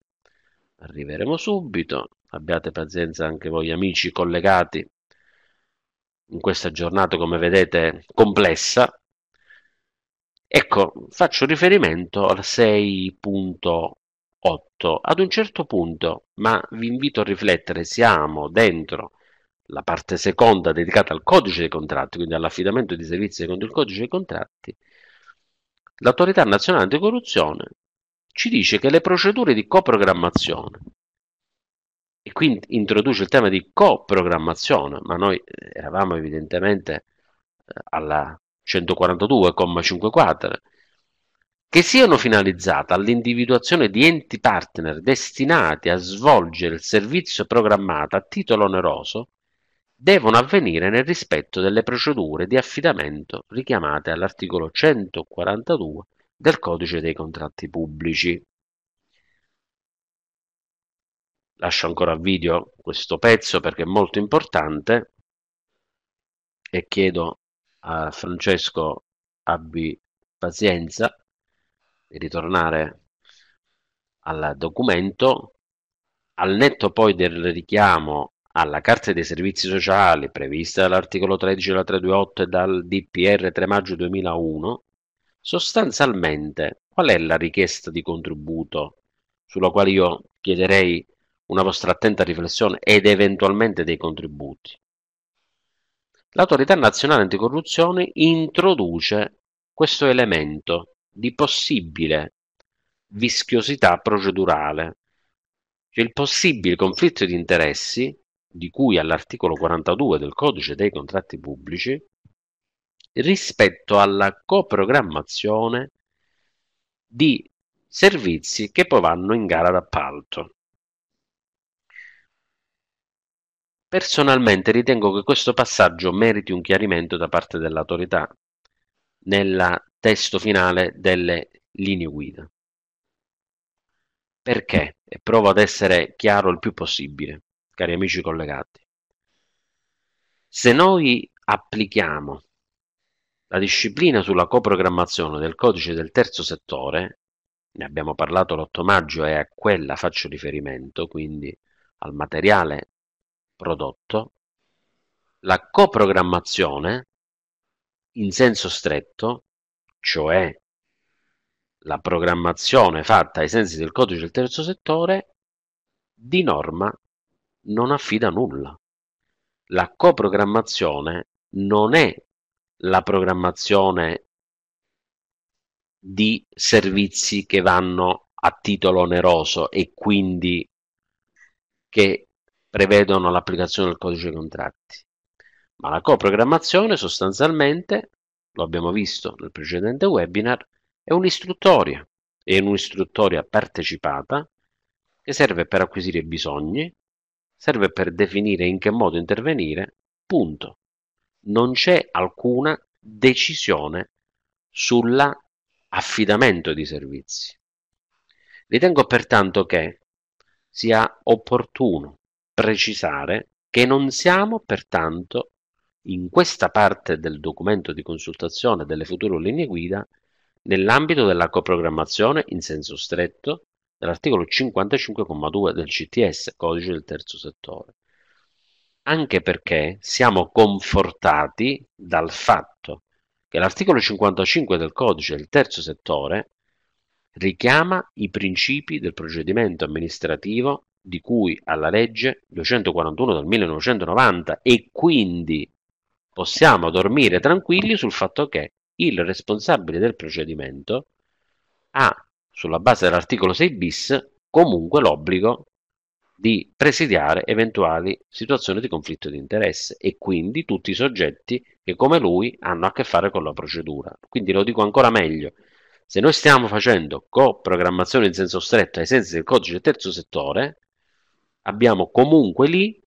arriveremo subito abbiate pazienza anche voi amici collegati in questa giornata, come vedete, complessa. Ecco, faccio riferimento al 6.8. Ad un certo punto, ma vi invito a riflettere, siamo dentro la parte seconda dedicata al codice dei contratti, quindi all'affidamento di servizi secondo il codice dei contratti, l'autorità nazionale anticorruzione ci dice che le procedure di coprogrammazione e quindi introduce il tema di coprogrammazione, ma noi eh, eravamo evidentemente eh, alla 142,54, che siano finalizzate all'individuazione di enti partner destinati a svolgere il servizio programmato a titolo oneroso, devono avvenire nel rispetto delle procedure di affidamento richiamate all'articolo 142 del codice dei contratti pubblici. lascio ancora a video questo pezzo perché è molto importante e chiedo a Francesco abbi pazienza di ritornare al documento al netto poi del richiamo alla Carta dei Servizi Sociali prevista dall'articolo 13 della 328 e dal DPR 3 maggio 2001, sostanzialmente qual è la richiesta di contributo sulla quale io chiederei una vostra attenta riflessione ed eventualmente dei contributi. L'autorità nazionale anticorruzione introduce questo elemento di possibile vischiosità procedurale, cioè il possibile conflitto di interessi di cui all'articolo 42 del codice dei contratti pubblici rispetto alla coprogrammazione di servizi che poi vanno in gara d'appalto. Personalmente ritengo che questo passaggio meriti un chiarimento da parte dell'autorità nel testo finale delle linee guida. Perché? E provo ad essere chiaro il più possibile, cari amici collegati. Se noi applichiamo la disciplina sulla coprogrammazione del codice del terzo settore, ne abbiamo parlato l'8 maggio e a quella faccio riferimento, quindi al materiale prodotto, la coprogrammazione in senso stretto, cioè la programmazione fatta ai sensi del codice del terzo settore, di norma non affida nulla. La coprogrammazione non è la programmazione di servizi che vanno a titolo oneroso e quindi che prevedono l'applicazione del codice contratti. Ma la coprogrammazione sostanzialmente, lo abbiamo visto nel precedente webinar, è un'istruttoria, è un'istruttoria partecipata che serve per acquisire bisogni, serve per definire in che modo intervenire, punto. Non c'è alcuna decisione sull'affidamento di servizi. Ritengo pertanto che sia opportuno precisare che non siamo pertanto in questa parte del documento di consultazione delle future linee guida nell'ambito della coprogrammazione in senso stretto dell'articolo 55,2 del CTS, codice del terzo settore, anche perché siamo confortati dal fatto che l'articolo 55 del codice del terzo settore richiama i principi del procedimento amministrativo di cui alla legge 241 del 1990 e quindi possiamo dormire tranquilli sul fatto che il responsabile del procedimento ha, sulla base dell'articolo 6 bis, comunque l'obbligo di presidiare eventuali situazioni di conflitto di interesse e quindi tutti i soggetti che come lui hanno a che fare con la procedura. Quindi lo dico ancora meglio, se noi stiamo facendo coprogrammazione in senso stretto ai sensi del codice del terzo settore, abbiamo comunque lì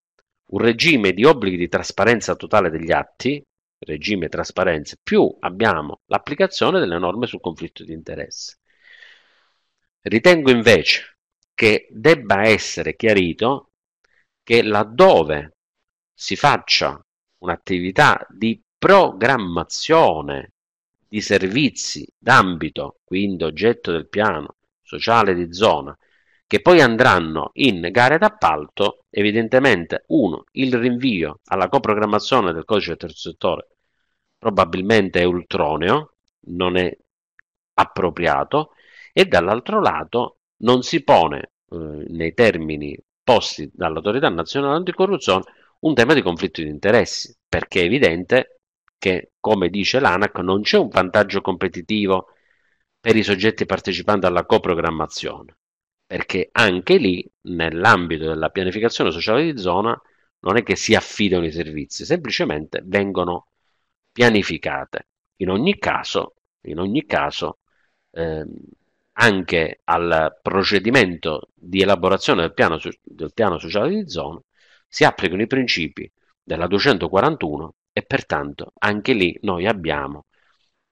un regime di obblighi di trasparenza totale degli atti, regime trasparenza, più abbiamo l'applicazione delle norme sul conflitto di interesse. Ritengo invece che debba essere chiarito che laddove si faccia un'attività di programmazione di servizi d'ambito, quindi oggetto del piano sociale di zona, che poi andranno in gare d'appalto, evidentemente uno, il rinvio alla coprogrammazione del codice del terzo settore probabilmente è ultroneo, non è appropriato e dall'altro lato non si pone eh, nei termini posti dall'autorità nazionale anticorruzione un tema di conflitto di interessi, perché è evidente che, come dice l'ANAC, non c'è un vantaggio competitivo per i soggetti partecipanti alla coprogrammazione perché anche lì, nell'ambito della pianificazione sociale di zona, non è che si affidano i servizi, semplicemente vengono pianificate. In ogni caso, in ogni caso eh, anche al procedimento di elaborazione del piano, del piano sociale di zona si applicano i principi della 241 e pertanto anche lì noi abbiamo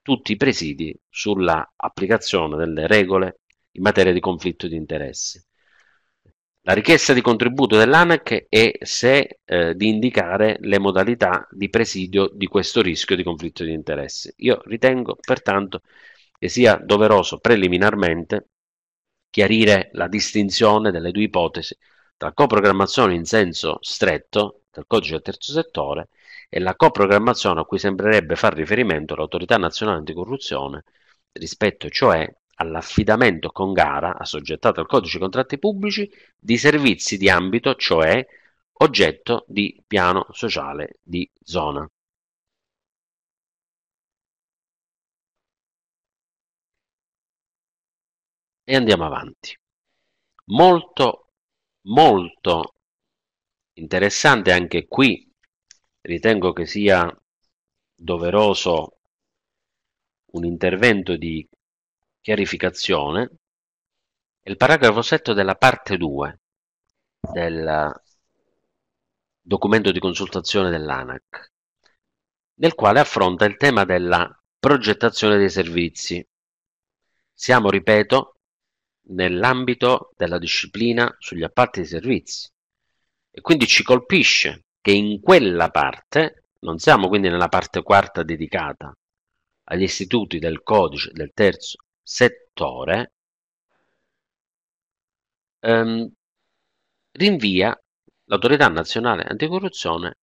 tutti i presidi sulla applicazione delle regole in materia di conflitto di interessi. La richiesta di contributo dell'ANAC è se eh, di indicare le modalità di presidio di questo rischio di conflitto di interessi. Io ritengo pertanto che sia doveroso preliminarmente chiarire la distinzione delle due ipotesi tra coprogrammazione in senso stretto del codice del terzo settore e la coprogrammazione a cui sembrerebbe far riferimento l'autorità nazionale anticorruzione rispetto cioè all'affidamento con gara, assoggettato al codice contratti pubblici, di servizi di ambito, cioè oggetto di piano sociale di zona. E andiamo avanti. Molto, molto interessante anche qui, ritengo che sia doveroso un intervento di chiarificazione il paragrafo 7 della parte 2 del documento di consultazione dell'ANAC, nel quale affronta il tema della progettazione dei servizi. Siamo, ripeto, nell'ambito della disciplina sugli appalti dei servizi e quindi ci colpisce che in quella parte, non siamo quindi nella parte quarta dedicata agli istituti del codice del terzo settore ehm, rinvia l'Autorità Nazionale Anticorruzione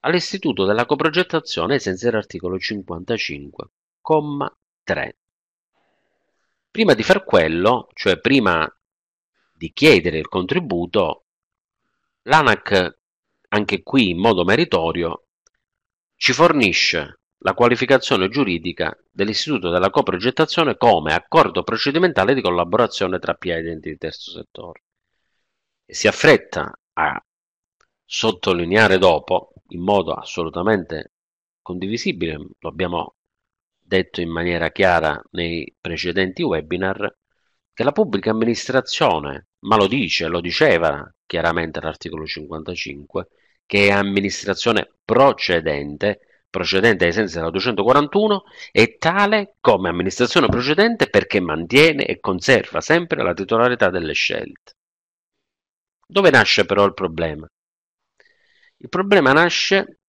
all'Istituto della Coprogettazione ai sensi dell'articolo 55,3. Prima di far quello, cioè prima di chiedere il contributo, l'ANAC, anche qui in modo meritorio, ci fornisce la qualificazione giuridica dell'istituto della coprogettazione come accordo procedimentale di collaborazione tra PIA ed enti di terzo settore. E si affretta a sottolineare dopo, in modo assolutamente condivisibile, lo abbiamo detto in maniera chiara nei precedenti webinar, che la pubblica amministrazione, ma lo dice, lo diceva chiaramente l'articolo 55, che è amministrazione procedente, procedente ai sensi della 241 è tale come amministrazione procedente perché mantiene e conserva sempre la titolarità delle scelte. Dove nasce però il problema? Il problema nasce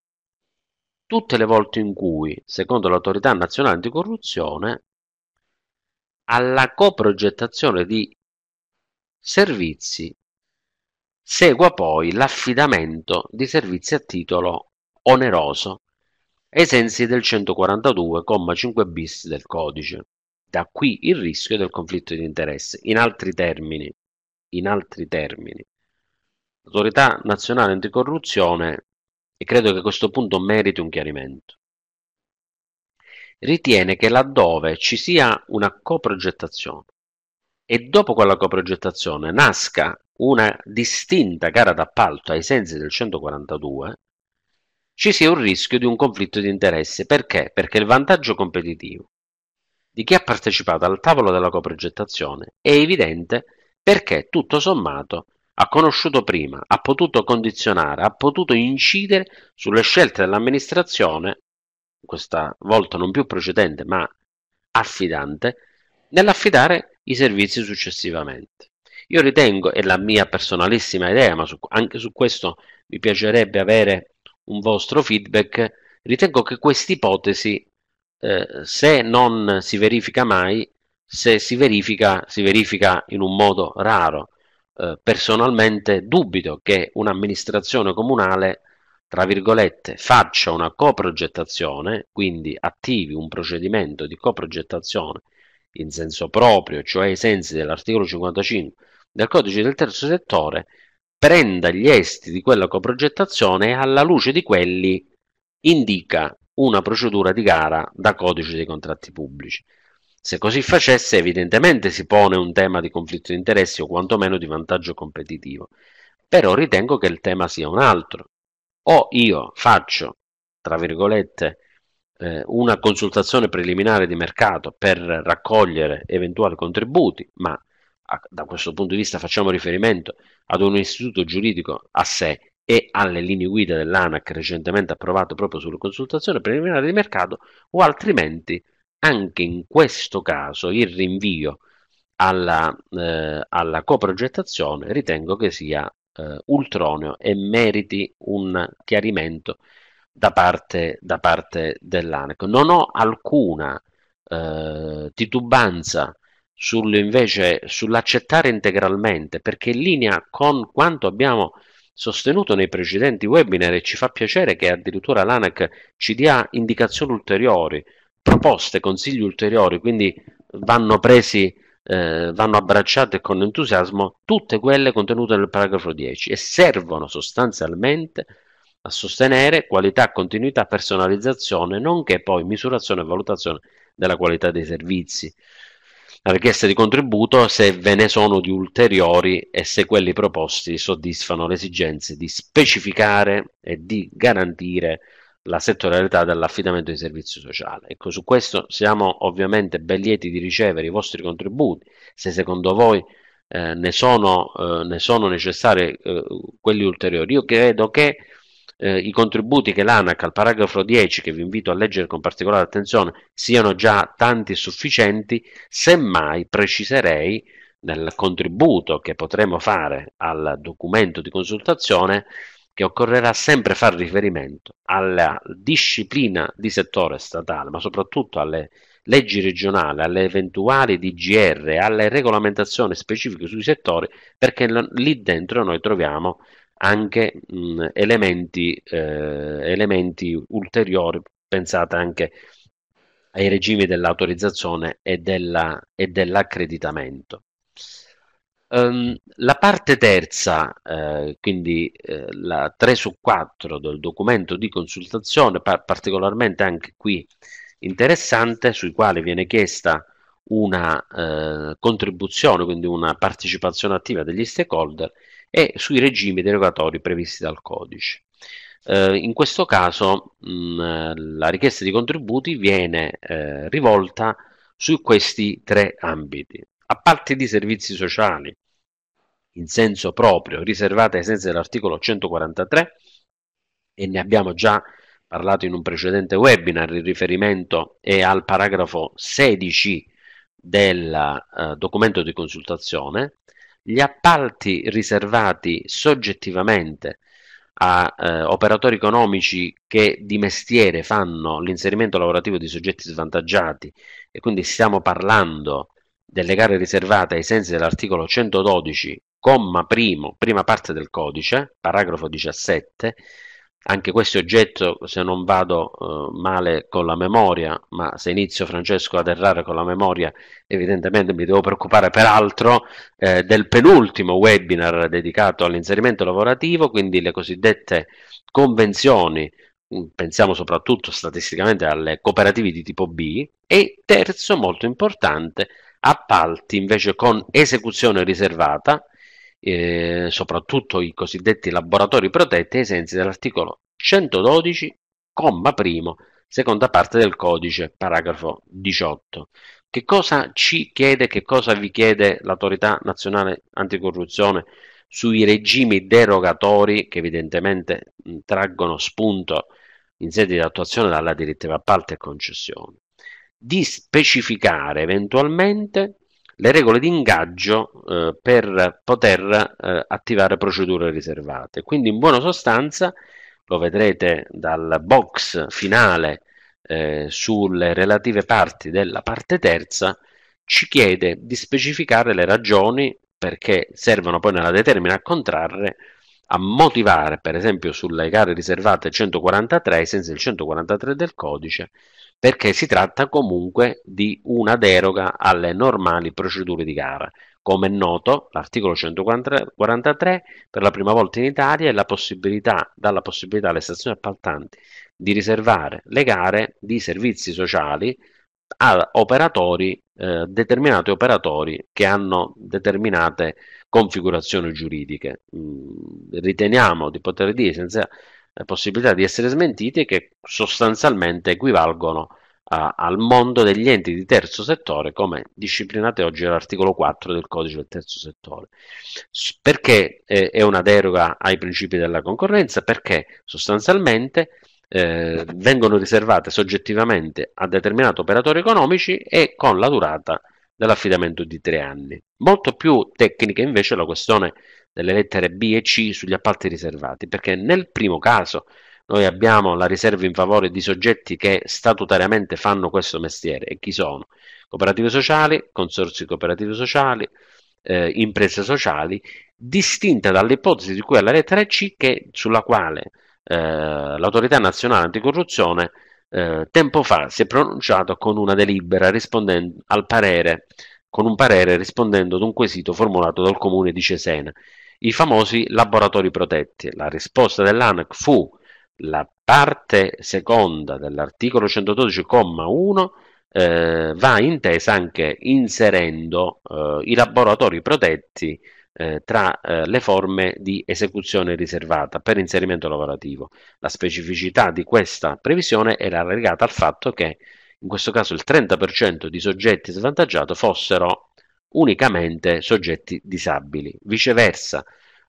tutte le volte in cui, secondo l'autorità nazionale anticorruzione, alla coprogettazione di servizi segua poi l'affidamento di servizi a titolo oneroso ai sensi del 142,5 bis del codice. Da qui il rischio del conflitto di interesse. In altri termini, in altri termini, l'autorità nazionale anticorruzione, e credo che questo punto meriti un chiarimento, ritiene che laddove ci sia una coprogettazione e dopo quella coprogettazione nasca una distinta gara d'appalto ai sensi del 142, ci sia un rischio di un conflitto di interesse. Perché? Perché il vantaggio competitivo di chi ha partecipato al tavolo della coprogettazione è evidente perché tutto sommato ha conosciuto prima, ha potuto condizionare, ha potuto incidere sulle scelte dell'amministrazione, questa volta non più precedente ma affidante, nell'affidare i servizi successivamente. Io ritengo, è la mia personalissima idea, ma su, anche su questo mi piacerebbe avere un vostro feedback, ritengo che quest'ipotesi, eh, se non si verifica mai, se si verifica, si verifica in un modo raro. Eh, personalmente dubito che un'amministrazione comunale, tra virgolette, faccia una coprogettazione, quindi attivi un procedimento di coprogettazione in senso proprio, cioè ai sensi dell'articolo 55 del codice del terzo settore, prenda gli esiti di quella coprogettazione e alla luce di quelli indica una procedura di gara da codice dei contratti pubblici. Se così facesse, evidentemente si pone un tema di conflitto di interessi o quantomeno di vantaggio competitivo, però ritengo che il tema sia un altro. O io faccio, tra virgolette, eh, una consultazione preliminare di mercato per raccogliere eventuali contributi, ma a, da questo punto di vista facciamo riferimento ad un istituto giuridico a sé e alle linee guida dell'ANAC recentemente approvato proprio sulla consultazione preliminare di mercato o altrimenti anche in questo caso il rinvio alla, eh, alla coprogettazione ritengo che sia eh, ultroneo e meriti un chiarimento da parte, da parte dell'ANAC. Non ho alcuna eh, titubanza sul, invece sull'accettare integralmente, perché in linea con quanto abbiamo sostenuto nei precedenti webinar e ci fa piacere che addirittura l'ANAC ci dia indicazioni ulteriori, proposte, consigli ulteriori, quindi vanno presi, eh, vanno abbracciate con entusiasmo tutte quelle contenute nel paragrafo 10 e servono sostanzialmente a sostenere qualità, continuità, personalizzazione, nonché poi misurazione e valutazione della qualità dei servizi la richiesta di contributo se ve ne sono di ulteriori e se quelli proposti soddisfano le esigenze di specificare e di garantire la settorialità dell'affidamento di servizio sociale. Ecco, su questo siamo ovviamente ben lieti di ricevere i vostri contributi, se secondo voi eh, ne, sono, eh, ne, sono, necessari eh, quelli ulteriori. Io credo che eh, i contributi che l'ANAC al paragrafo 10, che vi invito a leggere con particolare attenzione, siano già tanti e sufficienti, semmai preciserei nel contributo che potremo fare al documento di consultazione che occorrerà sempre fare riferimento alla disciplina di settore statale, ma soprattutto alle leggi regionali, alle eventuali DGR, alle regolamentazioni specifiche sui settori, perché lì dentro noi troviamo anche mh, elementi, eh, elementi, ulteriori, pensate anche ai regimi dell'autorizzazione e, della, e dell'accreditamento. Um, la parte terza, eh, quindi eh, la 3 su 4 del documento di consultazione, pa- particolarmente anche qui interessante, sui quali viene chiesta una eh, contribuzione, quindi una partecipazione attiva degli stakeholder e sui regimi derogatori previsti dal codice. Eh, in questo caso mh, mm, la richiesta di contributi viene eh, rivolta su questi tre ambiti. A parte di servizi sociali, in senso proprio, riservata ai sensi dell'articolo 143, e ne abbiamo già parlato in un precedente webinar, il riferimento è al paragrafo 16 del uh, documento di consultazione, gli appalti riservati soggettivamente a eh, operatori economici che di mestiere fanno l'inserimento lavorativo di soggetti svantaggiati e quindi stiamo parlando delle gare riservate ai sensi dell'articolo 112, comma primo, prima parte del codice, paragrafo 17, anche questi oggetto, se non vado eh, male con la memoria, ma se inizio Francesco ad errare con la memoria, evidentemente mi devo preoccupare peraltro eh, del penultimo webinar dedicato all'inserimento lavorativo, quindi le cosiddette convenzioni, mm, pensiamo soprattutto statisticamente alle cooperative di tipo B, e terzo, molto importante, appalti invece con esecuzione riservata, eh, soprattutto i cosiddetti laboratori protetti ai sensi dell'articolo 112, comma primo, seconda parte del codice, paragrafo 18. Che cosa ci chiede, che cosa vi chiede l'autorità nazionale anticorruzione sui regimi derogatori che evidentemente traggono spunto in sede di attuazione dalla direttiva appalti e concessioni? Di specificare eventualmente le regole di ingaggio eh, per poter eh, attivare procedure riservate. Quindi in buona sostanza, lo vedrete dal box finale eh, sulle relative parti della parte terza, ci chiede di specificare le ragioni perché servono poi nella determina a contrarre a motivare per esempio sulle gare riservate 143 senza il 143 del codice perché si tratta comunque di una deroga alle normali procedure di gara. Come è noto, l'articolo 143 per la prima volta in Italia la possibilità, dà la possibilità alle stazioni appaltanti di riservare le gare di servizi sociali a operatori, eh, determinati operatori che hanno determinate configurazioni giuridiche. Mm, riteniamo di poter dire senza possibilità di essere smentiti che sostanzialmente equivalgono a, al mondo degli enti di terzo settore come disciplinate oggi l'articolo 4 del codice del terzo settore. Perché eh, è una deroga ai principi della concorrenza? Perché sostanzialmente eh, vengono riservate soggettivamente a determinati operatori economici e con la durata dell'affidamento di tre anni. Molto più tecnica invece la questione delle lettere B e C sugli appalti riservati, perché nel primo caso noi abbiamo la riserva in favore di soggetti che statutariamente fanno questo mestiere e chi sono? Cooperative sociali, consorzi cooperativi sociali, eh, imprese sociali, distinta dall'ipotesi di cui alla lettera C che, sulla quale eh, l'autorità nazionale anticorruzione eh, tempo fa si è pronunciato con una delibera rispondendo al parere con un parere rispondendo ad un quesito formulato dal comune di Cesena i famosi laboratori protetti. La risposta dell'ANAC fu la parte seconda dell'articolo 112,1 eh, va intesa anche inserendo eh, i laboratori protetti eh, tra eh, le forme di esecuzione riservata per inserimento lavorativo. La specificità di questa previsione era legata al fatto che in questo caso il 30% di soggetti svantaggiati fossero unicamente soggetti disabili. Viceversa,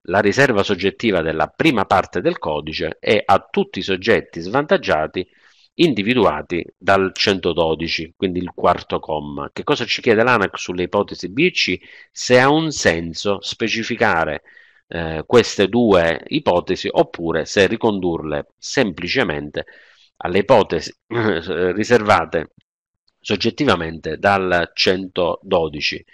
la riserva soggettiva della prima parte del codice è a tutti i soggetti svantaggiati individuati dal 112, quindi il quarto comma. Che cosa ci chiede l'ANAC sulle ipotesi B e C? Se ha un senso specificare eh, queste due ipotesi oppure se ricondurle semplicemente alle ipotesi eh, riservate soggettivamente dal 112.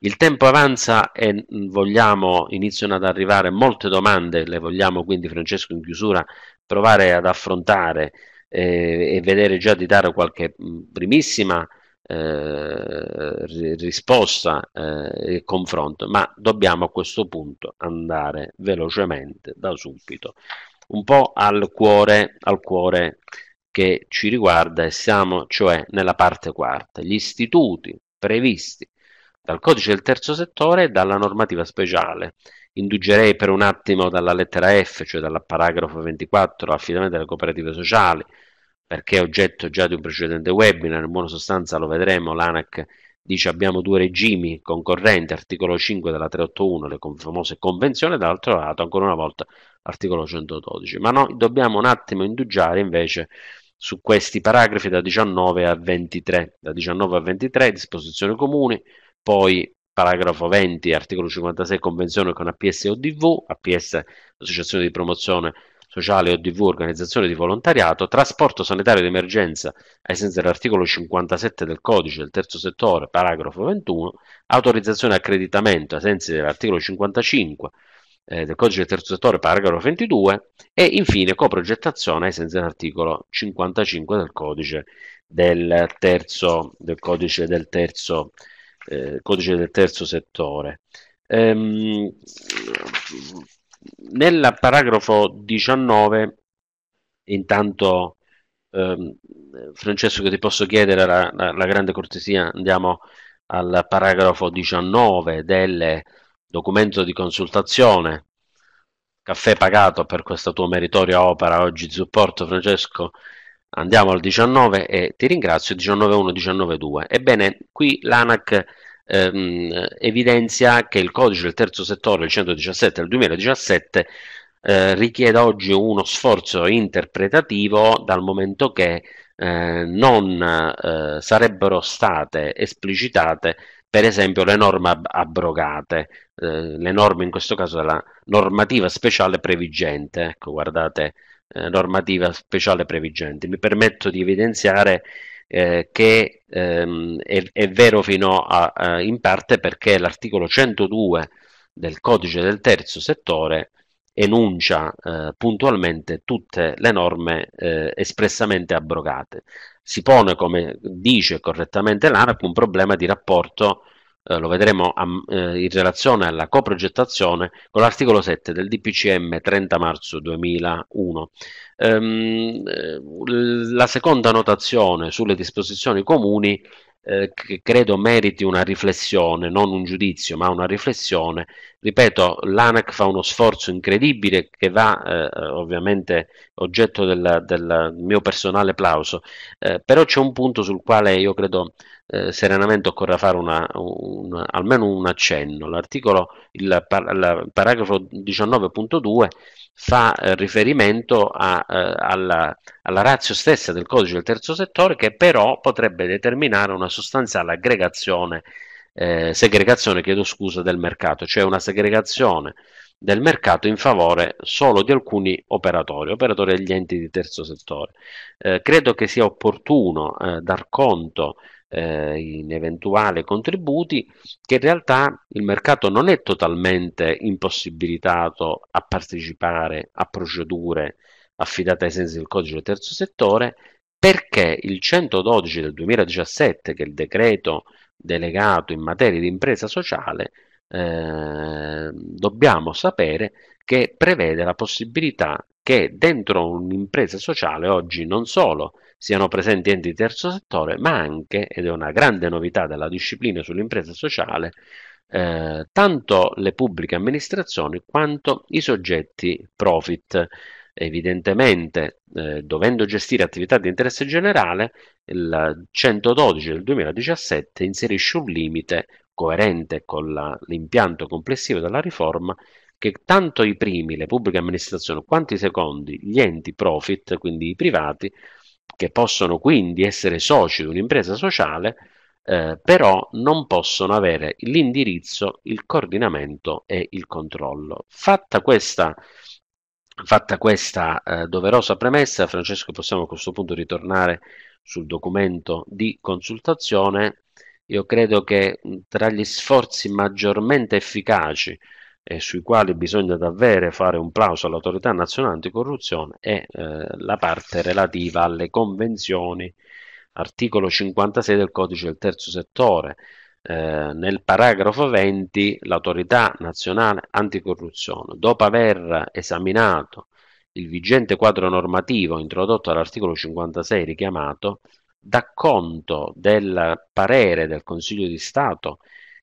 Il tempo avanza e mm, vogliamo, iniziano ad arrivare molte domande, le vogliamo quindi Francesco in chiusura provare ad affrontare eh, e vedere già di dare qualche mm, primissima eh, risposta eh, e confronto, ma dobbiamo a questo punto andare velocemente da subito, un po' al cuore, al cuore che ci riguarda e siamo cioè nella parte quarta, gli istituti previsti dal codice del terzo settore e dalla normativa speciale. Indugerei per un attimo dalla lettera F, cioè dal paragrafo 24, affidamento delle cooperative sociali, perché è oggetto già di un precedente webinar, in buona sostanza lo vedremo, l'ANAC dice abbiamo due regimi concorrenti, articolo 5 della 381, le famose convenzioni, e dall'altro lato ancora una volta articolo 112. Ma noi dobbiamo un attimo indugiare invece su questi paragrafi da 19 a 23, da 19 a 23 disposizioni comuni, poi paragrafo 20, articolo 56 convenzione con APS ODV, APS associazione di promozione sociale ODV organizzazione di volontariato, trasporto sanitario d'emergenza ai sensi dell'articolo 57 del codice del terzo settore, paragrafo 21, autorizzazione e accreditamento ai sensi dell'articolo 55 eh, del codice del terzo settore, paragrafo 22 e infine coprogettazione ai sensi dell'articolo 55 del codice del terzo, del codice del terzo settore eh, codice del terzo settore. Ehm, nel paragrafo 19, intanto ehm, Francesco che ti posso chiedere la, la, la grande cortesia, andiamo al paragrafo 19 del documento di consultazione caffè pagato per questa tua meritoria opera oggi supporto Francesco Andiamo al 19 e ti ringrazio, 19.1, 19.2. Ebbene, qui l'ANAC ehm, evidenzia che il codice del terzo settore, il 117 del 2017, eh, richiede oggi uno sforzo interpretativo dal momento che eh, non eh, sarebbero state esplicitate per esempio le norme abrogate, eh, le norme in questo caso della normativa speciale previgente. Ecco, guardate eh, normativa speciale previgente. Mi permetto di evidenziare eh, che ehm, è, è, vero fino a, a, in parte perché l'articolo 102 del codice del terzo settore enuncia eh, puntualmente tutte le norme eh, espressamente abrogate. Si pone, come dice correttamente l'ANAC, un problema di rapporto eh, lo vedremo a, eh, in relazione alla coprogettazione con l'articolo 7 del DPCM 30 marzo 2001. Ehm, eh, la seconda notazione sulle disposizioni comuni eh, che credo meriti una riflessione, non un giudizio, ma una riflessione. Ripeto, l'ANAC fa uno sforzo incredibile che va eh, eh, ovviamente oggetto del, del, mio personale plauso, eh, però c'è un punto sul quale io credo eh, serenamente occorra fare una, un, almeno un accenno. L'articolo, il, par, il paragrafo 19.2 fa eh, riferimento a, eh, alla, alla razio stessa del codice del terzo settore che però potrebbe determinare una sostanziale aggregazione, eh, segregazione chiedo scusa, del mercato, cioè una segregazione del mercato in favore solo di alcuni operatori, operatori degli enti di terzo settore. Eh, credo che sia opportuno eh, dar conto eh, in eventuali contributi, che in realtà il mercato non è totalmente impossibilitato a partecipare a procedure affidate ai sensi del codice del terzo settore, perché il 112 del 2017, che è il decreto delegato in materia di impresa sociale, eh, dobbiamo sapere che prevede la possibilità che dentro un'impresa sociale oggi non solo siano presenti enti di terzo settore, ma anche, ed è una grande novità della disciplina sull'impresa sociale, eh, tanto le pubbliche amministrazioni quanto i soggetti profit. Evidentemente, eh, dovendo gestire attività di interesse generale, il 112 del 2017 inserisce un limite coerente con la, l'impianto complessivo della riforma che tanto i primi, le pubbliche amministrazioni, quanto i secondi, gli enti profit, quindi i privati, che possono quindi essere soci di un'impresa sociale, eh, però non possono avere l'indirizzo, il coordinamento e il controllo. Fatta questa, fatta questa eh, doverosa premessa, Francesco, possiamo a questo punto ritornare sul documento di consultazione. Io credo che tra gli sforzi maggiormente efficaci e sui quali bisogna davvero fare un plauso all'autorità nazionale anticorruzione è eh, la parte relativa alle convenzioni, articolo 56 del codice del terzo settore. Eh, nel paragrafo 20 l'autorità nazionale anticorruzione, dopo aver esaminato il vigente quadro normativo introdotto all'articolo 56 richiamato, dà conto del parere del Consiglio di Stato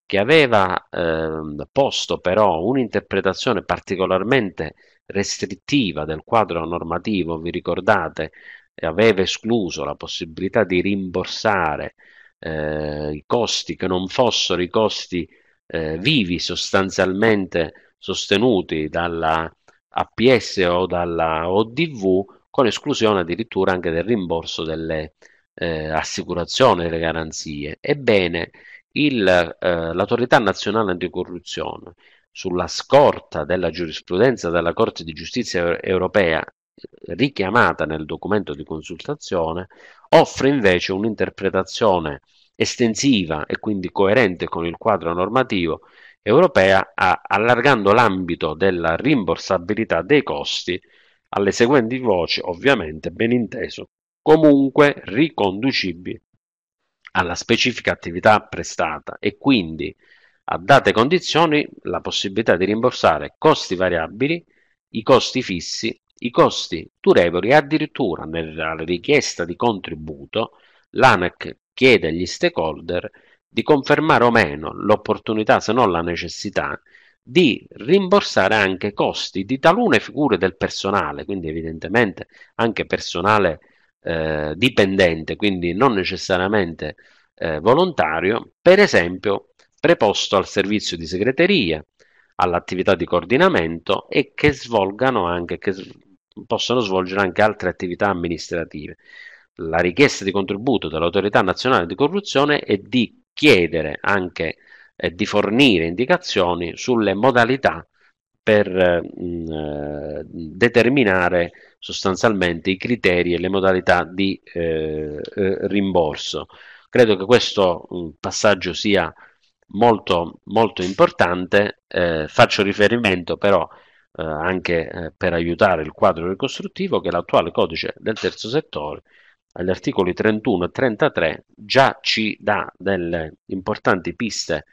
che aveva ehm, posto però un'interpretazione particolarmente restrittiva del quadro normativo, vi ricordate, aveva escluso la possibilità di rimborsare eh, i costi che non fossero i costi eh, vivi sostanzialmente sostenuti dalla APS o dalla ODV, con esclusione addirittura anche del rimborso delle eh, assicurazioni e delle garanzie. Ebbene, il, eh, l'autorità nazionale anticorruzione, sulla scorta della giurisprudenza della Corte di giustizia europea richiamata nel documento di consultazione, offre invece un'interpretazione estensiva e quindi coerente con il quadro normativo europea, a, allargando l'ambito della rimborsabilità dei costi alle seguenti voci, ovviamente ben inteso, comunque riconducibili alla specifica attività prestata e quindi a date condizioni la possibilità di rimborsare costi variabili, i costi fissi, i costi durevoli e addirittura nella richiesta di contributo l'ANEC chiede agli stakeholder di confermare o meno l'opportunità se non la necessità di rimborsare anche costi di talune figure del personale, quindi evidentemente anche personale eh, dipendente, quindi non necessariamente eh, volontario, per esempio preposto al servizio di segreteria, all'attività di coordinamento e che svolgano anche, che possono svolgere anche altre attività amministrative. La richiesta di contributo dell'autorità nazionale di corruzione è di chiedere anche eh, di fornire indicazioni sulle modalità per eh, eh determinare sostanzialmente i criteri e le modalità di eh, eh rimborso. Credo che questo mm, passaggio sia molto, molto importante, eh, faccio riferimento però eh, anche eh, per aiutare il quadro ricostruttivo che l'attuale codice del terzo settore agli articoli 31 e 33 già ci dà delle importanti piste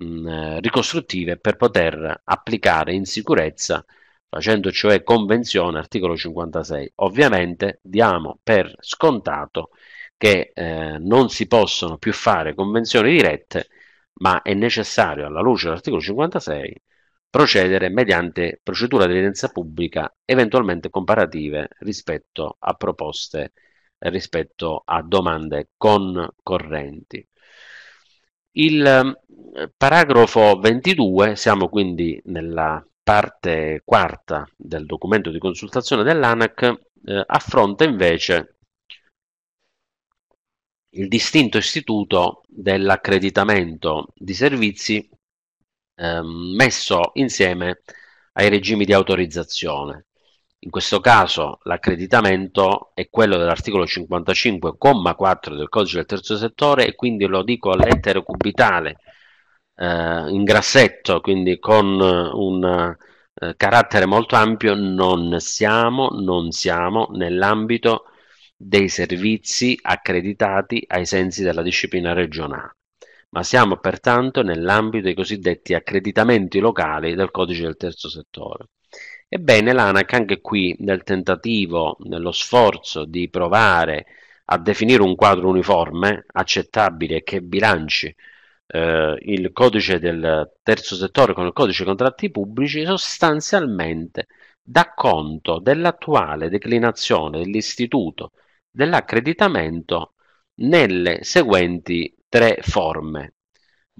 mh, mm, eh, ricostruttive per poter applicare in sicurezza facendo cioè convenzione, articolo 56, ovviamente diamo per scontato che eh, non si possono più fare convenzioni dirette, ma è necessario, alla luce dell'articolo 56, procedere mediante procedura di evidenza pubblica, eventualmente comparative rispetto a proposte, rispetto a domande concorrenti. Il eh, paragrafo 22, siamo quindi nella parte quarta del documento di consultazione dell'ANAC eh, affronta invece il distinto istituto dell'accreditamento di servizi eh, messo insieme ai regimi di autorizzazione. In questo caso l'accreditamento è quello dell'articolo 55,4 del codice del terzo settore e quindi lo dico a all'etere cubitale eh, in grassetto, quindi con eh, un eh, carattere molto ampio, non siamo, non siamo nell'ambito dei servizi accreditati ai sensi della disciplina regionale, ma siamo pertanto nell'ambito dei cosiddetti accreditamenti locali del codice del terzo settore. Ebbene, l'ANAC anche qui nel tentativo, nello sforzo di provare a definire un quadro uniforme, accettabile, che bilanci eh, il codice del terzo settore con il codice dei contratti pubblici sostanzialmente dà conto dell'attuale declinazione dell'istituto dell'accreditamento nelle seguenti tre forme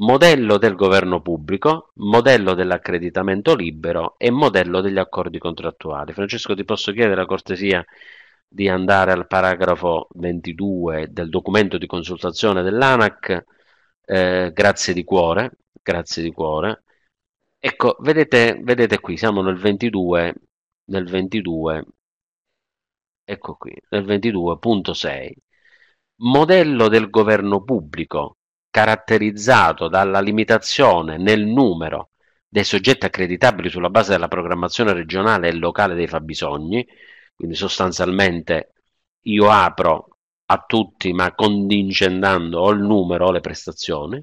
modello del governo pubblico, modello dell'accreditamento libero e modello degli accordi contrattuali. Francesco, ti posso chiedere la cortesia di andare al paragrafo 22 del documento di consultazione dell'ANAC eh, grazie di cuore, grazie di cuore. Ecco, vedete, vedete qui, siamo nel 22, nel 22, ecco qui, nel 22.6, modello del governo pubblico caratterizzato dalla limitazione nel numero dei soggetti accreditabili sulla base della programmazione regionale e locale dei fabbisogni, quindi sostanzialmente io apro a tutti ma contingentando o il numero o le prestazioni,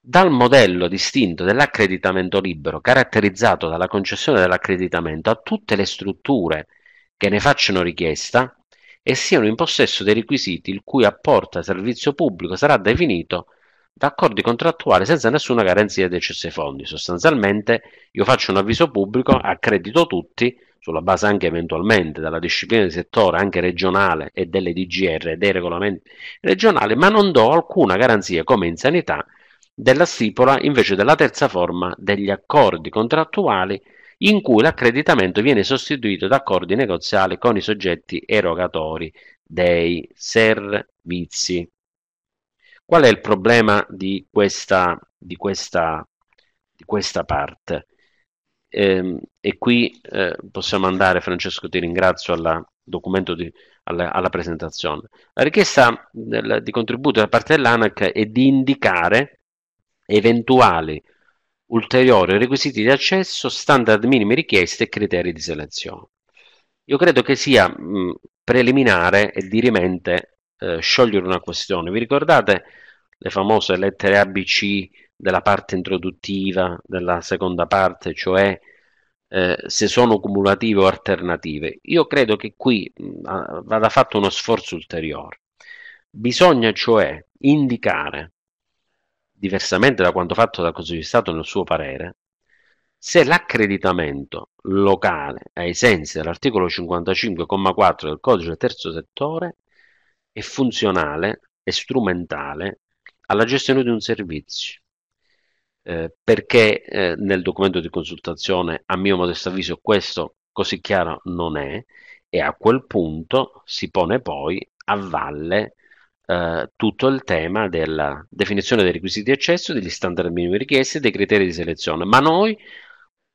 dal modello distinto dell'accreditamento libero caratterizzato dalla concessione dell'accreditamento a tutte le strutture che ne facciano richiesta e siano in possesso dei requisiti il cui apporto servizio pubblico sarà definito da accordi contrattuali senza nessuna garanzia di ai fondi. Sostanzialmente io faccio un avviso pubblico, accredito tutti, sulla base anche eventualmente della disciplina di settore, anche regionale e delle DGR, e dei regolamenti regionali, ma non do alcuna garanzia, come in sanità, della stipula invece della terza forma degli accordi contrattuali in cui l'accreditamento viene sostituito da accordi negoziali con i soggetti erogatori dei servizi. Qual è il problema di questa, di questa, di questa parte? Eh, e qui eh, possiamo andare, Francesco, ti ringrazio alla, di, alla, alla presentazione. La richiesta del, di contributo da parte dell'ANAC è di indicare eventuali ulteriori requisiti di accesso, standard minimi richieste e criteri di selezione. Io credo che sia mh, preliminare e dirimente eh, sciogliere una questione. Vi ricordate le famose lettere ABC della parte introduttiva della seconda parte, cioè eh, se sono cumulative o alternative? Io credo che qui mh, mm, vada fatto uno sforzo ulteriore. Bisogna cioè indicare, diversamente da quanto fatto dal Consiglio di Stato nel suo parere, se l'accreditamento locale ai sensi dell'articolo 55,4 del codice del terzo settore è funzionale e strumentale alla gestione di un servizio. Eh, perché eh, nel documento di consultazione, a mio modesto avviso, questo così chiaro non è e a quel punto si pone poi a valle eh, tutto il tema della definizione dei requisiti di accesso, degli standard minimi richiesti e dei criteri di selezione. Ma noi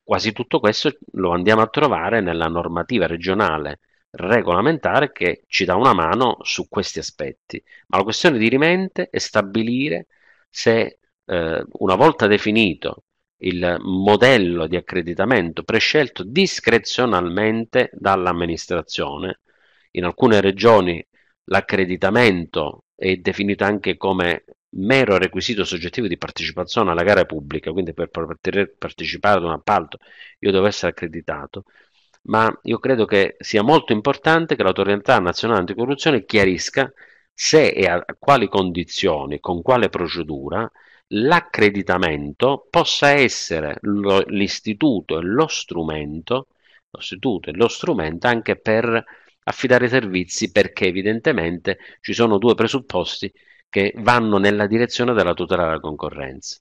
quasi tutto questo lo andiamo a trovare nella normativa regionale regolamentare che ci dà una mano su questi aspetti. Ma la questione di rimente è stabilire se eh, una volta definito il modello di accreditamento prescelto discrezionalmente dall'amministrazione, in alcune regioni l'accreditamento è definito anche come mero requisito soggettivo di partecipazione alla gara pubblica, quindi per poter partecipare ad un appalto io devo essere accreditato, ma io credo che sia molto importante che l'autorità nazionale anticorruzione chiarisca se e a quali condizioni, con quale procedura l'accreditamento possa essere lo, l'istituto e lo strumento, l'istituto e lo strumento anche per affidare servizi perché evidentemente ci sono due presupposti che vanno nella direzione della tutela della concorrenza.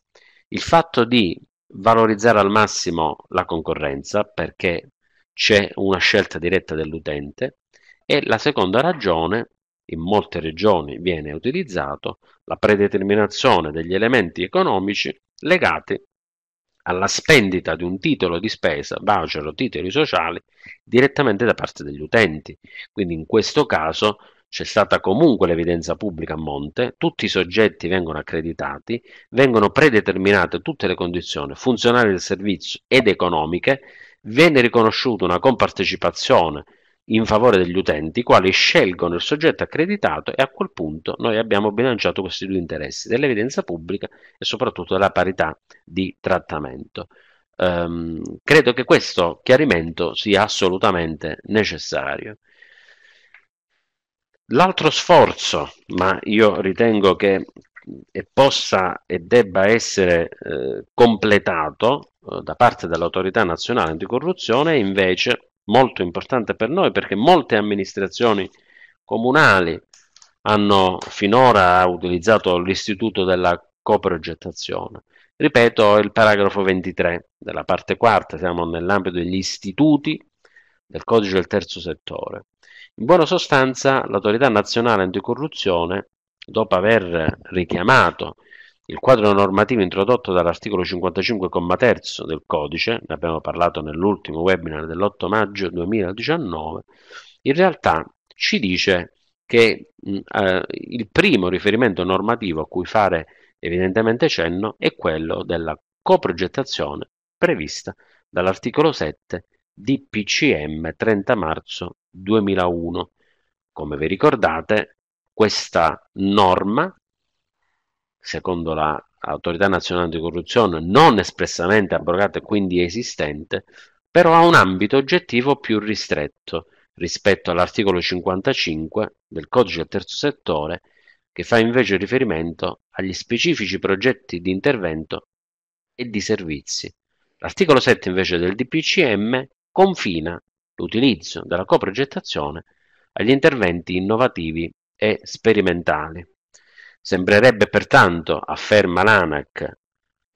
Il fatto di valorizzare al massimo la concorrenza perché c'è una scelta diretta dell'utente e la seconda ragione, in molte regioni viene utilizzato, la predeterminazione degli elementi economici legati alla spendita di un titolo di spesa, voucher o titoli sociali, direttamente da parte degli utenti. Quindi in questo caso c'è stata comunque l'evidenza pubblica a monte, tutti i soggetti vengono accreditati, vengono predeterminate tutte le condizioni funzionali del servizio ed economiche Viene riconosciuta una compartecipazione in favore degli utenti, i quali scelgono il soggetto accreditato e a quel punto noi abbiamo bilanciato questi due interessi, dell'evidenza pubblica e soprattutto della parità di trattamento. Um, credo che questo chiarimento sia assolutamente necessario. L'altro sforzo, ma io ritengo che e possa e debba essere eh, completato eh, da parte dell'autorità nazionale anticorruzione è invece molto importante per noi perché molte amministrazioni comunali hanno finora utilizzato l'istituto della coprogettazione. Ripeto, il paragrafo 23 della parte quarta, siamo nell'ambito degli istituti del codice del terzo settore. In buona sostanza, l'autorità nazionale anticorruzione dopo aver richiamato il quadro normativo introdotto dall'articolo 55,3 del codice, ne abbiamo parlato nell'ultimo webinar dell'8 maggio 2019, in realtà ci dice che eh, il primo riferimento normativo a cui fare evidentemente cenno è quello della coprogettazione prevista dall'articolo 7 di PCM 30 marzo 2001. Come vi ricordate, questa norma, secondo l'autorità la nazionale anticorruzione, non espressamente abrogata e quindi esistente, però ha un ambito oggettivo più ristretto rispetto all'articolo 55 del codice del terzo settore che fa invece riferimento agli specifici progetti di intervento e di servizi. L'articolo 7 invece del DPCM confina l'utilizzo della coprogettazione agli interventi innovativi e sperimentali. Sembrerebbe pertanto, afferma l'ANAC,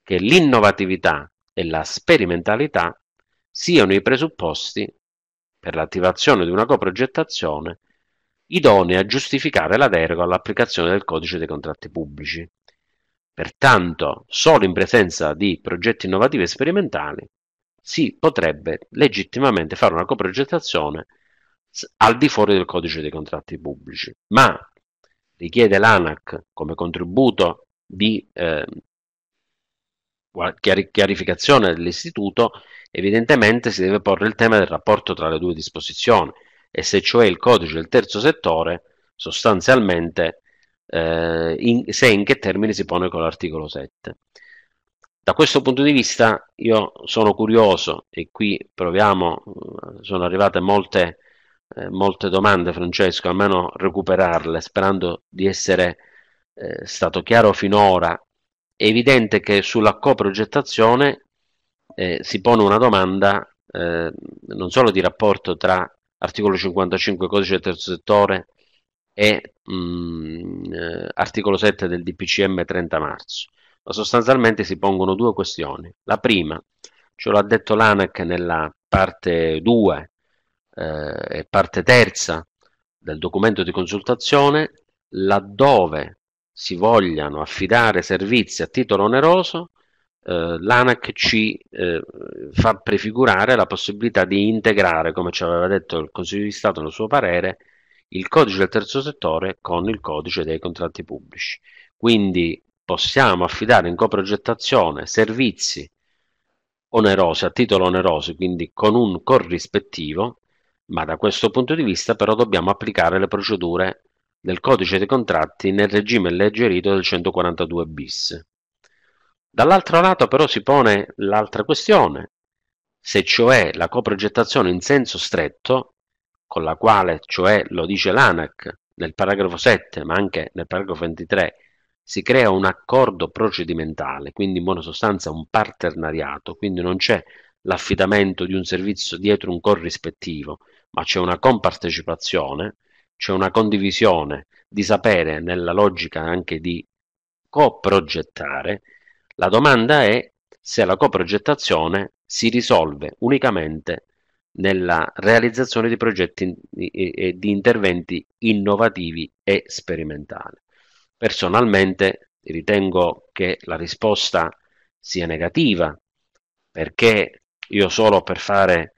che l'innovatività e la sperimentalità siano i presupposti per l'attivazione di una coprogettazione idonea a giustificare la deroga all'applicazione del codice dei contratti pubblici. Pertanto, solo in presenza di progetti innovativi e sperimentali si potrebbe legittimamente fare una coprogettazione al di fuori del codice dei contratti pubblici, ma richiede l'ANAC come contributo di eh, chiarificazione dell'istituto, evidentemente si deve porre il tema del rapporto tra le due disposizioni e se cioè il codice del terzo settore sostanzialmente eh, in, se in che termini si pone con l'articolo 7. Da questo punto di vista io sono curioso e qui proviamo, sono arrivate molte eh, molte domande, Francesco, almeno recuperarle, sperando di essere eh, stato chiaro finora. È evidente che sulla coprogettazione eh, si pone una domanda eh, non solo di rapporto tra articolo 55 codice del terzo settore e mh, mm, eh, articolo 7 del DPCM 30 marzo, ma sostanzialmente si pongono due questioni. La prima, ce l'ha detto l'ANAC nella parte 2 eh, parte terza del documento di consultazione, laddove si vogliano affidare servizi a titolo oneroso, eh, l'ANAC ci eh, fa prefigurare la possibilità di integrare, come ci aveva detto il Consiglio di Stato nel suo parere, il codice del terzo settore con il codice dei contratti pubblici. Quindi possiamo affidare in coprogettazione servizi onerosi a titolo oneroso, quindi con un corrispettivo ma da questo punto di vista però dobbiamo applicare le procedure del codice dei contratti nel regime alleggerito del 142 bis. Dall'altro lato però si pone l'altra questione, se cioè la coprogettazione in senso stretto, con la quale cioè lo dice l'ANAC nel paragrafo 7 ma anche nel paragrafo 23, si crea un accordo procedimentale, quindi in buona sostanza un partenariato, quindi non c'è l'affidamento di un servizio dietro un corrispettivo, ma c'è una compartecipazione, c'è una condivisione di sapere nella logica anche di coprogettare, la domanda è se la coprogettazione si risolve unicamente nella realizzazione di progetti e di interventi innovativi e sperimentali. Personalmente ritengo che la risposta sia negativa perché io solo per fare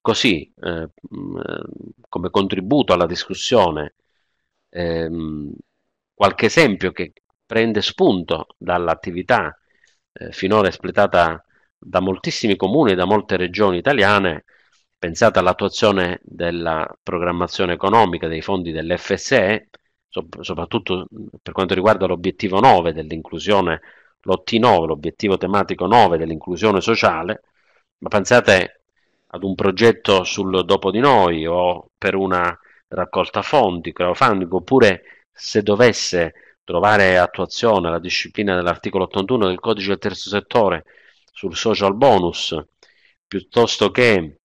così, eh, mm, eh, come contributo alla discussione, ehm, qualche esempio che prende spunto dall'attività eh, finora espletata da moltissimi comuni e da molte regioni italiane, pensate all'attuazione della programmazione economica dei fondi dell'FSE, so- soprattutto mm, per quanto riguarda l'obiettivo 9 dell'inclusione, l'OT9, l'obiettivo tematico 9 dell'inclusione sociale, ma pensate ad un progetto sul dopo di noi o per una raccolta fondi, crowdfunding, oppure se dovesse trovare attuazione la disciplina dell'articolo 81 del codice del terzo settore sul social bonus, piuttosto che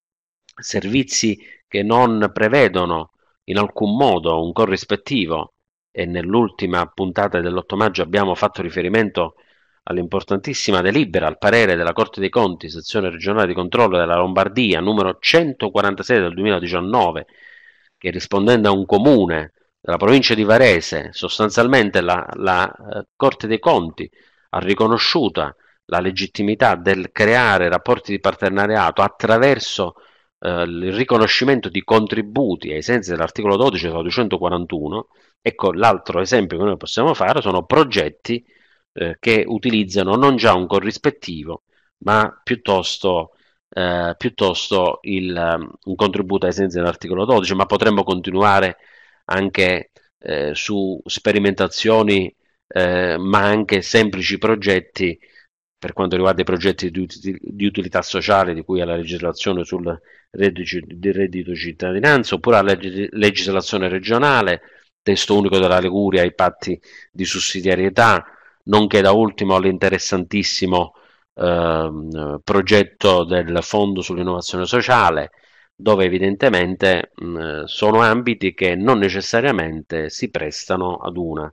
servizi che non prevedono in alcun modo un corrispettivo e nell'ultima puntata dell'8 maggio abbiamo fatto riferimento a all'importantissima delibera al parere della Corte dei Conti, sezione regionale di controllo della Lombardia, numero 146 del 2019, che rispondendo a un comune della provincia di Varese, sostanzialmente la, la eh, Corte dei Conti ha riconosciuto la legittimità del creare rapporti di partenariato attraverso eh, il riconoscimento di contributi ai sensi dell'articolo 12 cioè e 241. Ecco, l'altro esempio che noi possiamo fare sono progetti eh, che utilizzano non già un corrispettivo, ma piuttosto, eh, piuttosto il, um, un contributo ai sensi dell'articolo 12, ma potremmo continuare anche eh, su sperimentazioni, eh, ma anche semplici progetti per quanto riguarda i progetti di, util- di utilità sociale di cui la legislazione sul reddito, di reddito cittadinanza, oppure la leg- legislazione regionale, testo unico della Liguria, i patti di sussidiarietà, nonché da ultimo all'interessantissimo eh, progetto del Fondo sull'innovazione sociale, dove evidentemente mh, sono ambiti che non necessariamente si prestano ad una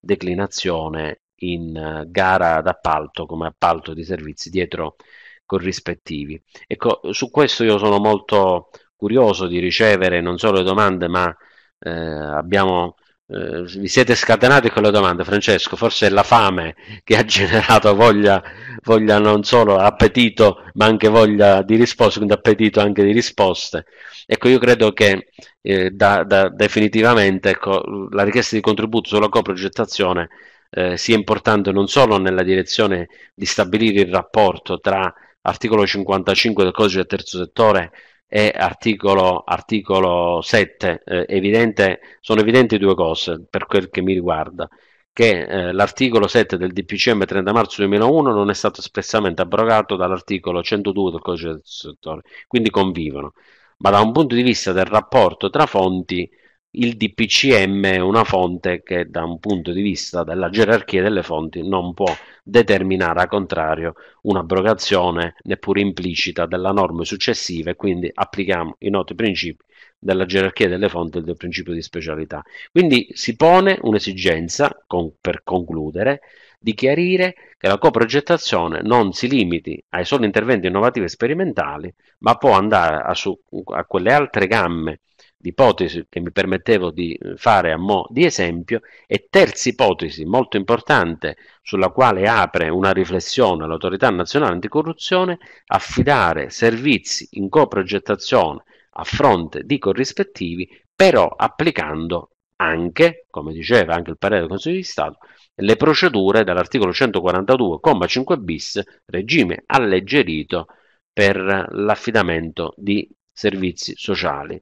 declinazione in uh, gara d'appalto come appalto di servizi dietro corrispettivi. Ecco, su questo io sono molto curioso di ricevere non solo le domande, ma eh, abbiamo eh, vi siete scatenati con le domande, Francesco. Forse è la fame che ha generato voglia, voglia non solo appetito, ma anche voglia di risposte, quindi appetito anche di risposte. Ecco, io credo che eh, da, da, definitivamente ecco, la richiesta di contributo sulla coprogettazione eh, sia importante non solo nella direzione di stabilire il rapporto tra articolo 55 del codice del terzo settore e articolo, articolo 7, eh, evidente, sono evidenti due cose per quel che mi riguarda, che eh, l'articolo 7 del DPCM 30 marzo 2001 non è stato espressamente abrogato dall'articolo 102 del codice del settore, quindi convivono, ma da un punto di vista del rapporto tra fonti il DPCM è una fonte che da un punto di vista della gerarchia delle fonti non può determinare a contrario un'abrogazione neppure implicita della norma successiva e quindi applichiamo i noti principi della gerarchia delle fonti e del principio di specialità. Quindi si pone un'esigenza, con, per concludere, di chiarire che la coprogettazione non si limiti ai soli interventi innovativi e sperimentali, ma può andare a, su, a quelle altre gamme ipotesi che mi permettevo di eh, fare a mo' di esempio, e terza ipotesi molto importante sulla quale apre una riflessione l'autorità nazionale anticorruzione, affidare servizi in coprogettazione a fronte di corrispettivi, però applicando anche, come diceva anche il parere del Consiglio di Stato, le procedure dell'articolo 142,5 bis, regime alleggerito per l'affidamento di servizi sociali.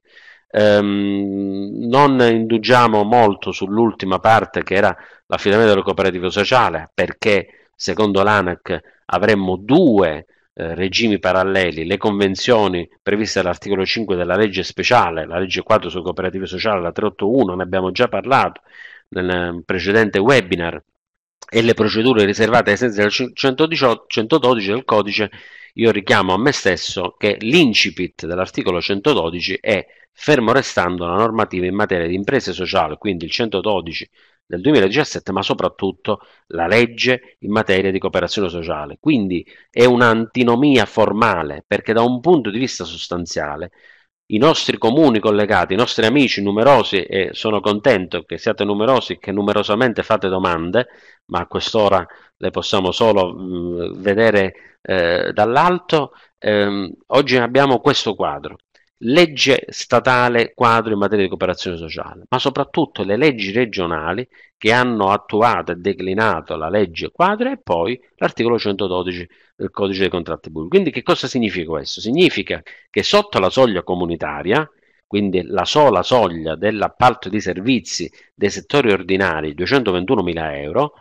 Ehm, non indugiamo molto sull'ultima parte che era l'affidamento del cooperativo sociale, perché secondo l'ANAC avremmo due eh, regimi paralleli, le convenzioni previste dall'articolo 5 della legge speciale, la legge 4 sul cooperativo sociale, la 381, ne abbiamo già parlato nel precedente webinar, e le procedure riservate ai sensi del 118, 112 del codice io richiamo a me stesso che l'incipit dell'articolo 112 è fermo restando la normativa in materia di imprese sociali, quindi il 112 del 2017, ma soprattutto la legge in materia di cooperazione sociale. Quindi è un'antinomia formale perché da un punto di vista sostanziale i nostri comuni collegati, i nostri amici numerosi, e sono contento che siate numerosi, che numerosamente fate domande, ma a quest'ora le possiamo solo mh, vedere eh, dall'alto, ehm, oggi abbiamo questo quadro. Legge statale quadro in materia di cooperazione sociale, ma soprattutto le leggi regionali che hanno attuato e declinato la legge quadro e poi l'articolo 112 del codice dei contratti pubblici. Quindi che cosa significa questo? Significa che sotto la soglia comunitaria, quindi la sola soglia dell'appalto di servizi dei settori ordinari 221.000 euro,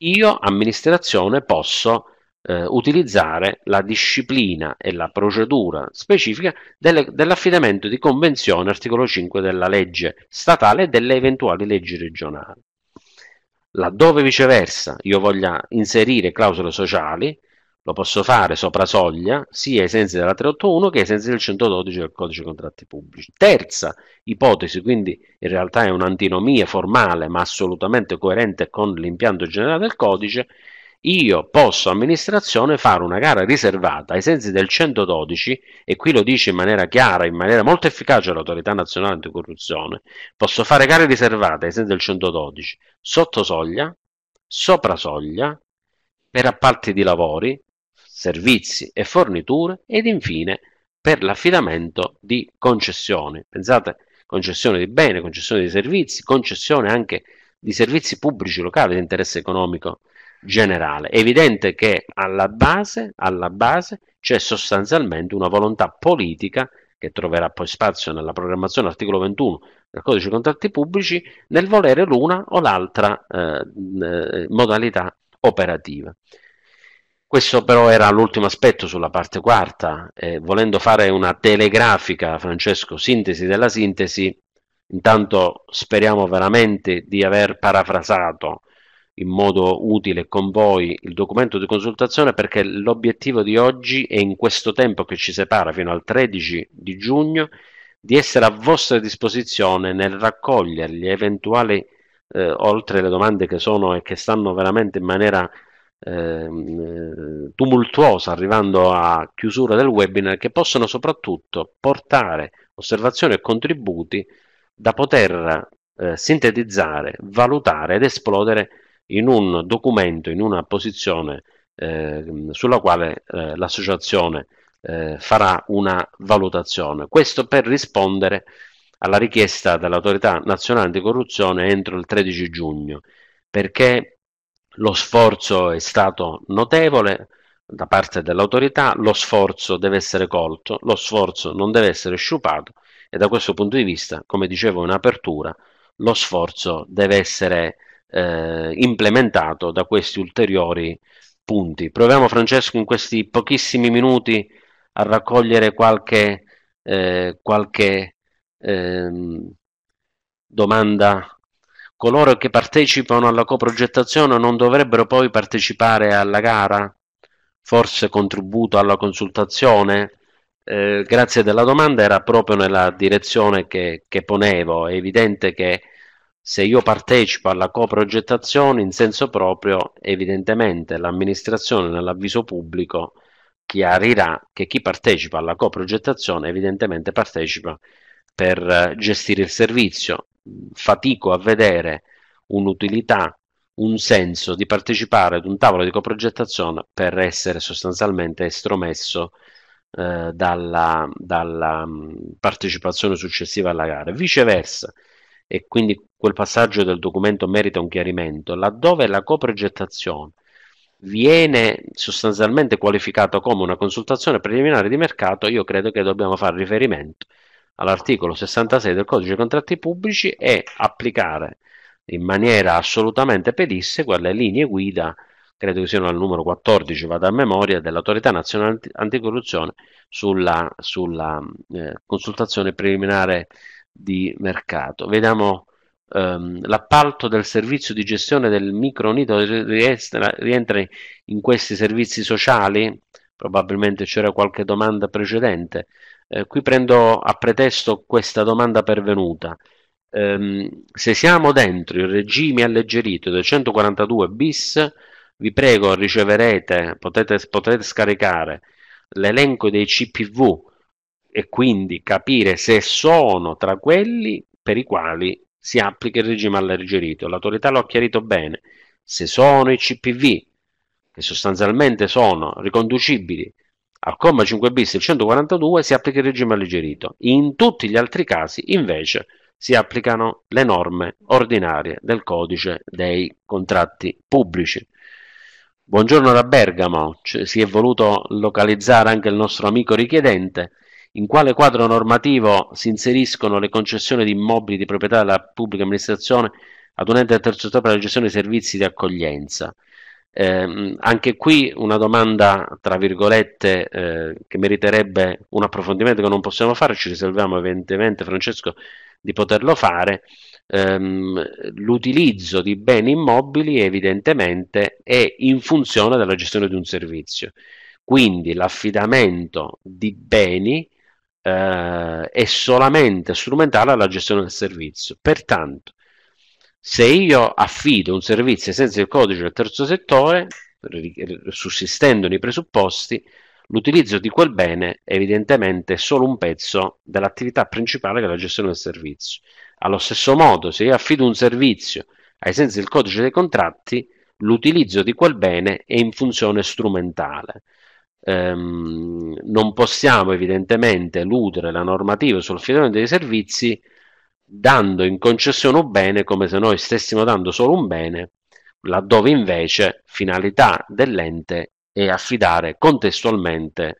io amministrazione posso eh, utilizzare la disciplina e la procedura specifica delle, dell'affidamento di convenzione articolo 5 della legge statale e delle eventuali leggi regionali. Laddove viceversa io voglia inserire clausole sociali, lo posso fare sopra soglia sia ai sensi della 381 che ai sensi del 112 del codice contratti pubblici. Terza ipotesi, quindi in realtà è un'antinomia formale ma assolutamente coerente con l'impianto generale del codice, io posso amministrazione fare una gara riservata ai sensi del 112 e qui lo dice in maniera chiara, in maniera molto efficace l'autorità nazionale anticorruzione, posso fare gare riservate ai sensi del 112 sotto soglia, sopra soglia, per appalti di lavori, servizi e forniture ed infine per l'affidamento di concessioni. Pensate, concessione di beni, concessione di servizi, concessione anche di servizi pubblici locali di interesse economico generale. È evidente che alla base, alla base c'è sostanzialmente una volontà politica che troverà poi spazio nella programmazione articolo 21 del codice dei contratti pubblici nel volere l'una o l'altra eh, eh modalità operativa. Questo però era l'ultimo aspetto sulla parte quarta, eh, volendo fare una telegrafica, Francesco, sintesi della sintesi, intanto speriamo veramente di aver parafrasato in modo utile con voi il documento di consultazione perché l'obiettivo di oggi e in questo tempo che ci separa fino al 13 di giugno di essere a vostra disposizione nel raccogliere gli eventuali, eh, oltre le domande che sono e che stanno veramente in maniera Ehm, eh, tumultuosa arrivando a chiusura del webinar che possono soprattutto portare osservazioni e contributi da poter eh, sintetizzare, valutare ed esplodere in un documento, in una posizione eh, sulla quale eh, l'associazione eh, farà una valutazione. Questo per rispondere alla richiesta dell'autorità nazionale anticorruzione entro il 13 giugno, perché lo sforzo è stato notevole da parte dell'autorità, lo sforzo deve essere colto, lo sforzo non deve essere sciupato e da questo punto di vista, come dicevo in apertura, lo sforzo deve essere eh, implementato da questi ulteriori punti. Proviamo Francesco in questi pochissimi minuti a raccogliere qualche, eh, qualche eh, domanda Coloro che partecipano alla coprogettazione non dovrebbero poi partecipare alla gara? Forse contributo alla consultazione? Eh, grazie della domanda, era proprio nella direzione che, che ponevo. È evidente che se io partecipo alla coprogettazione in senso proprio, evidentemente l'amministrazione nell'avviso pubblico chiarirà che chi partecipa alla coprogettazione evidentemente partecipa per eh, gestire il servizio fatico a vedere un'utilità, un senso di partecipare ad un tavolo di coprogettazione per essere sostanzialmente estromesso eh, dalla, dalla mm, partecipazione successiva alla gara. Viceversa, e quindi quel passaggio del documento merita un chiarimento, laddove la coprogettazione viene sostanzialmente qualificata come una consultazione preliminare di mercato, io credo che dobbiamo fare riferimento all'articolo 66 del codice dei contratti pubblici e applicare in maniera assolutamente pedissequa le linee guida, credo che siano al numero 14, vado a memoria, dell'autorità nazionale anticorruzione sulla, sulla eh, consultazione preliminare di mercato. Vediamo ehm, l'appalto del servizio di gestione del micronito rientra in questi servizi sociali? Probabilmente c'era qualche domanda precedente eh, qui prendo a pretesto questa domanda pervenuta. Eh, se siamo dentro il regime alleggerito del 142 bis, vi prego riceverete, potete, potrete scaricare l'elenco dei CPV e quindi capire se sono tra quelli per i quali si applica il regime alleggerito. L'autorità lo ha chiarito bene. Se sono i CPV, che sostanzialmente sono riconducibili al comma 5 bis del 142 si applica il regime alleggerito, in tutti gli altri casi invece si applicano le norme ordinarie del codice dei contratti pubblici. Buongiorno da Bergamo, C- si è voluto localizzare anche il nostro amico richiedente. In quale quadro normativo si inseriscono le concessioni di immobili di proprietà della pubblica amministrazione ad un ente del terzo settore per la gestione dei servizi di accoglienza? Eh, anche qui una domanda, tra virgolette, eh, che meriterebbe un approfondimento che non possiamo fare, ci riserviamo evidentemente, Francesco, di poterlo fare. Ehm, l'utilizzo di beni immobili evidentemente è in funzione della gestione di un servizio. Quindi l'affidamento di beni eh, è solamente strumentale alla gestione del servizio. Pertanto, se io affido un servizio senza il codice del terzo settore, sussistendo nei presupposti, l'utilizzo di quel bene è evidentemente solo un pezzo dell'attività principale che è la gestione del servizio. Allo stesso modo, se io affido un servizio ai sensi del codice dei contratti, l'utilizzo di quel bene è in funzione strumentale. Ehm, non possiamo evidentemente eludere la normativa sul sull'affidamento dei servizi dando in concessione un bene come se noi stessimo dando solo un bene, laddove invece finalità dell'ente è affidare contestualmente,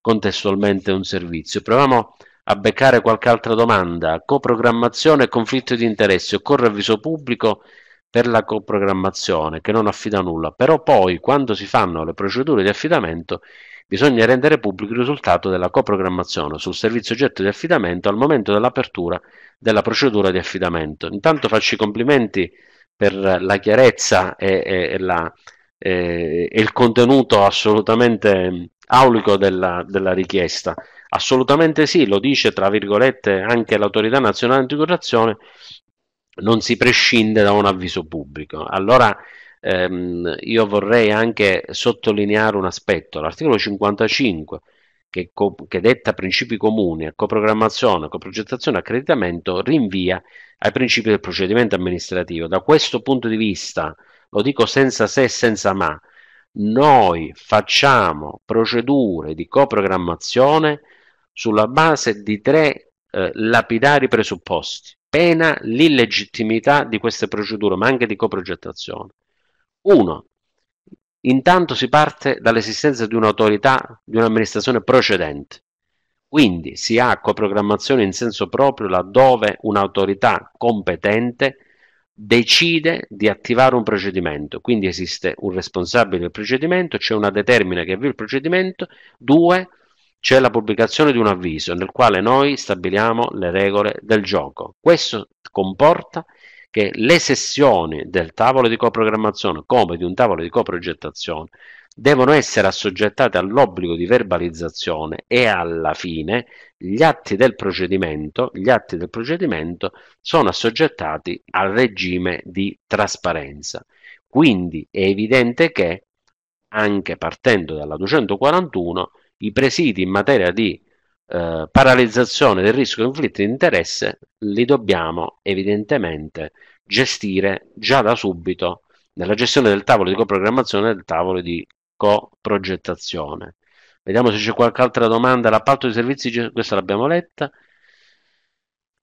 contestualmente un servizio. Proviamo a beccare qualche altra domanda. Coprogrammazione e conflitto di interessi. Occorre avviso pubblico per la coprogrammazione che non affida nulla, però poi quando si fanno le procedure di affidamento Bisogna rendere pubblico il risultato della coprogrammazione sul servizio oggetto di affidamento al momento dell'apertura della procedura di affidamento. Intanto faccio i complimenti per la chiarezza e, e, e, la, e il contenuto assolutamente aulico della, della, richiesta. Assolutamente sì, lo dice tra virgolette anche l'autorità nazionale anticorruzione, non si prescinde da un avviso pubblico. Allora ehm, io vorrei anche sottolineare un aspetto, l'articolo 55 che, co- che detta principi comuni a coprogrammazione, coprogettazione e accreditamento rinvia ai principi del procedimento amministrativo. Da questo punto di vista, lo dico senza se e senza ma, noi facciamo procedure di coprogrammazione sulla base di tre eh, lapidari presupposti. Pena l'illegittimità di queste procedure, ma anche di coprogettazione. 1. Intanto si parte dall'esistenza di un'autorità, di un'amministrazione procedente. Quindi si ha coprogrammazione in senso proprio laddove un'autorità competente decide di attivare un procedimento. Quindi esiste un responsabile del procedimento, c'è una determina che avvia il procedimento, due, c'è la pubblicazione di un avviso nel quale noi stabiliamo le regole del gioco. Questo comporta che le sessioni del tavolo di coprogrammazione come di un tavolo di coprogettazione devono essere assoggettate all'obbligo di verbalizzazione e alla fine gli atti del procedimento, atti del procedimento sono assoggettati al regime di trasparenza. Quindi è evidente che anche partendo dalla 241 i presidi in materia di eh, paralizzazione del rischio di conflitto di interesse li dobbiamo evidentemente gestire già da subito nella gestione del tavolo di coprogrammazione e del tavolo di coprogettazione. Vediamo se c'è qualche altra domanda. L'appalto di servizi, questa l'abbiamo letta,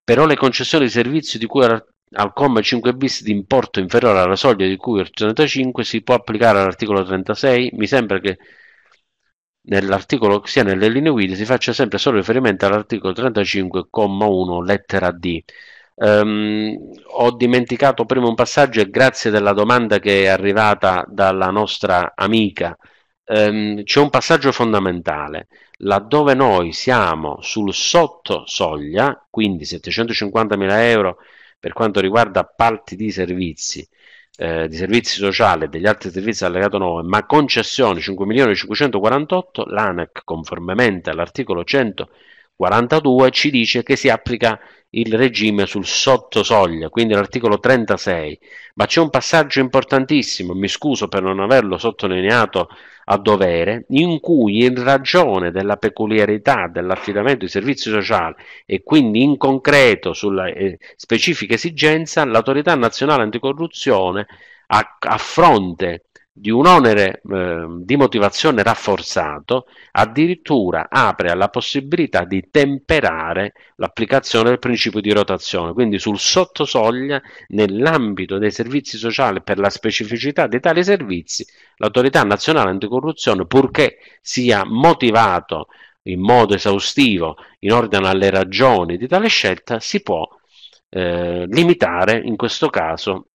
però le concessioni di servizi di cui al, al comma 5 bis di importo inferiore alla soglia di cui al 35 si può applicare all'articolo 36. Mi sembra che nell'articolo, sia nelle linee guida, si faccia sempre solo riferimento all'articolo 35,1 lettera D. Um, ho dimenticato prima un passaggio e grazie della domanda che è arrivata dalla nostra amica. Um, c'è un passaggio fondamentale. Laddove noi siamo sul sotto soglia, quindi 750.000 euro per quanto riguarda appalti di servizi, eh, di servizi sociali e degli altri servizi allegato 9, ma concessioni 5.548, l'ANAC, conformemente all'articolo 100 42 ci dice che si applica il regime sul sottosoglia, quindi l'articolo 36. Ma c'è un passaggio importantissimo, mi scuso per non averlo sottolineato a dovere, in cui in ragione della peculiarità dell'affidamento di servizi sociali e quindi in concreto sulla eh, specifica esigenza, l'autorità nazionale anticorruzione a, a fronte di un onere eh, di motivazione rafforzato, addirittura apre alla possibilità di temperare l'applicazione del principio di rotazione, quindi sul sottosoglia, nell'ambito dei servizi sociali per la specificità di tali servizi, l'autorità nazionale anticorruzione, purché sia motivato in modo esaustivo in ordine alle ragioni di tale scelta, si può eh, limitare in questo caso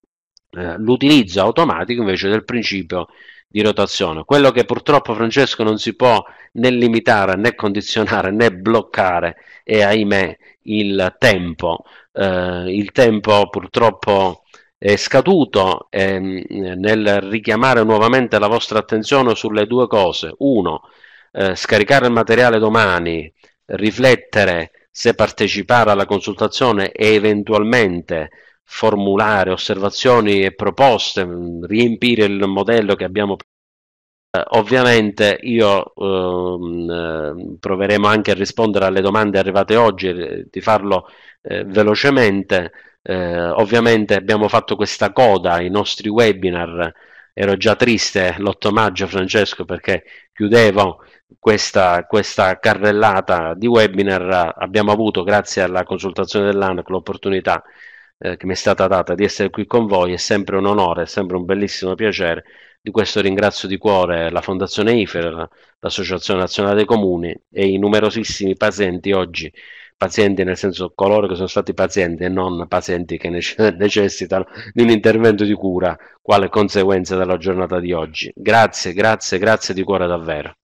eh, l'utilizzo automatico invece del principio di rotazione. Quello che purtroppo Francesco non si può né limitare né condizionare né bloccare è ahimè il tempo. Eh, il tempo purtroppo è scaduto eh, nel richiamare nuovamente la vostra attenzione sulle due cose. Uno, eh, scaricare il materiale domani, riflettere se partecipare alla consultazione e eventualmente formulare osservazioni e proposte, riempire il modello che abbiamo eh, ovviamente io ehm, eh, proveremo anche a rispondere alle domande arrivate oggi, di farlo eh, velocemente. Eh, ovviamente abbiamo fatto questa coda ai nostri webinar, ero già triste l'8 maggio Francesco perché chiudevo questa, questa carrellata di webinar, abbiamo avuto grazie alla consultazione dell'ANAC l'opportunità di eh, che mi è stata data di essere qui con voi, è sempre un onore, è sempre un bellissimo piacere. Di questo ringrazio di cuore la Fondazione IFER, l'Associazione Nazionale dei Comuni e i numerosissimi pazienti oggi, pazienti nel senso coloro che sono stati pazienti e non pazienti che necessitano di un intervento di cura, quale conseguenza della giornata di oggi. Grazie, grazie, grazie di cuore davvero.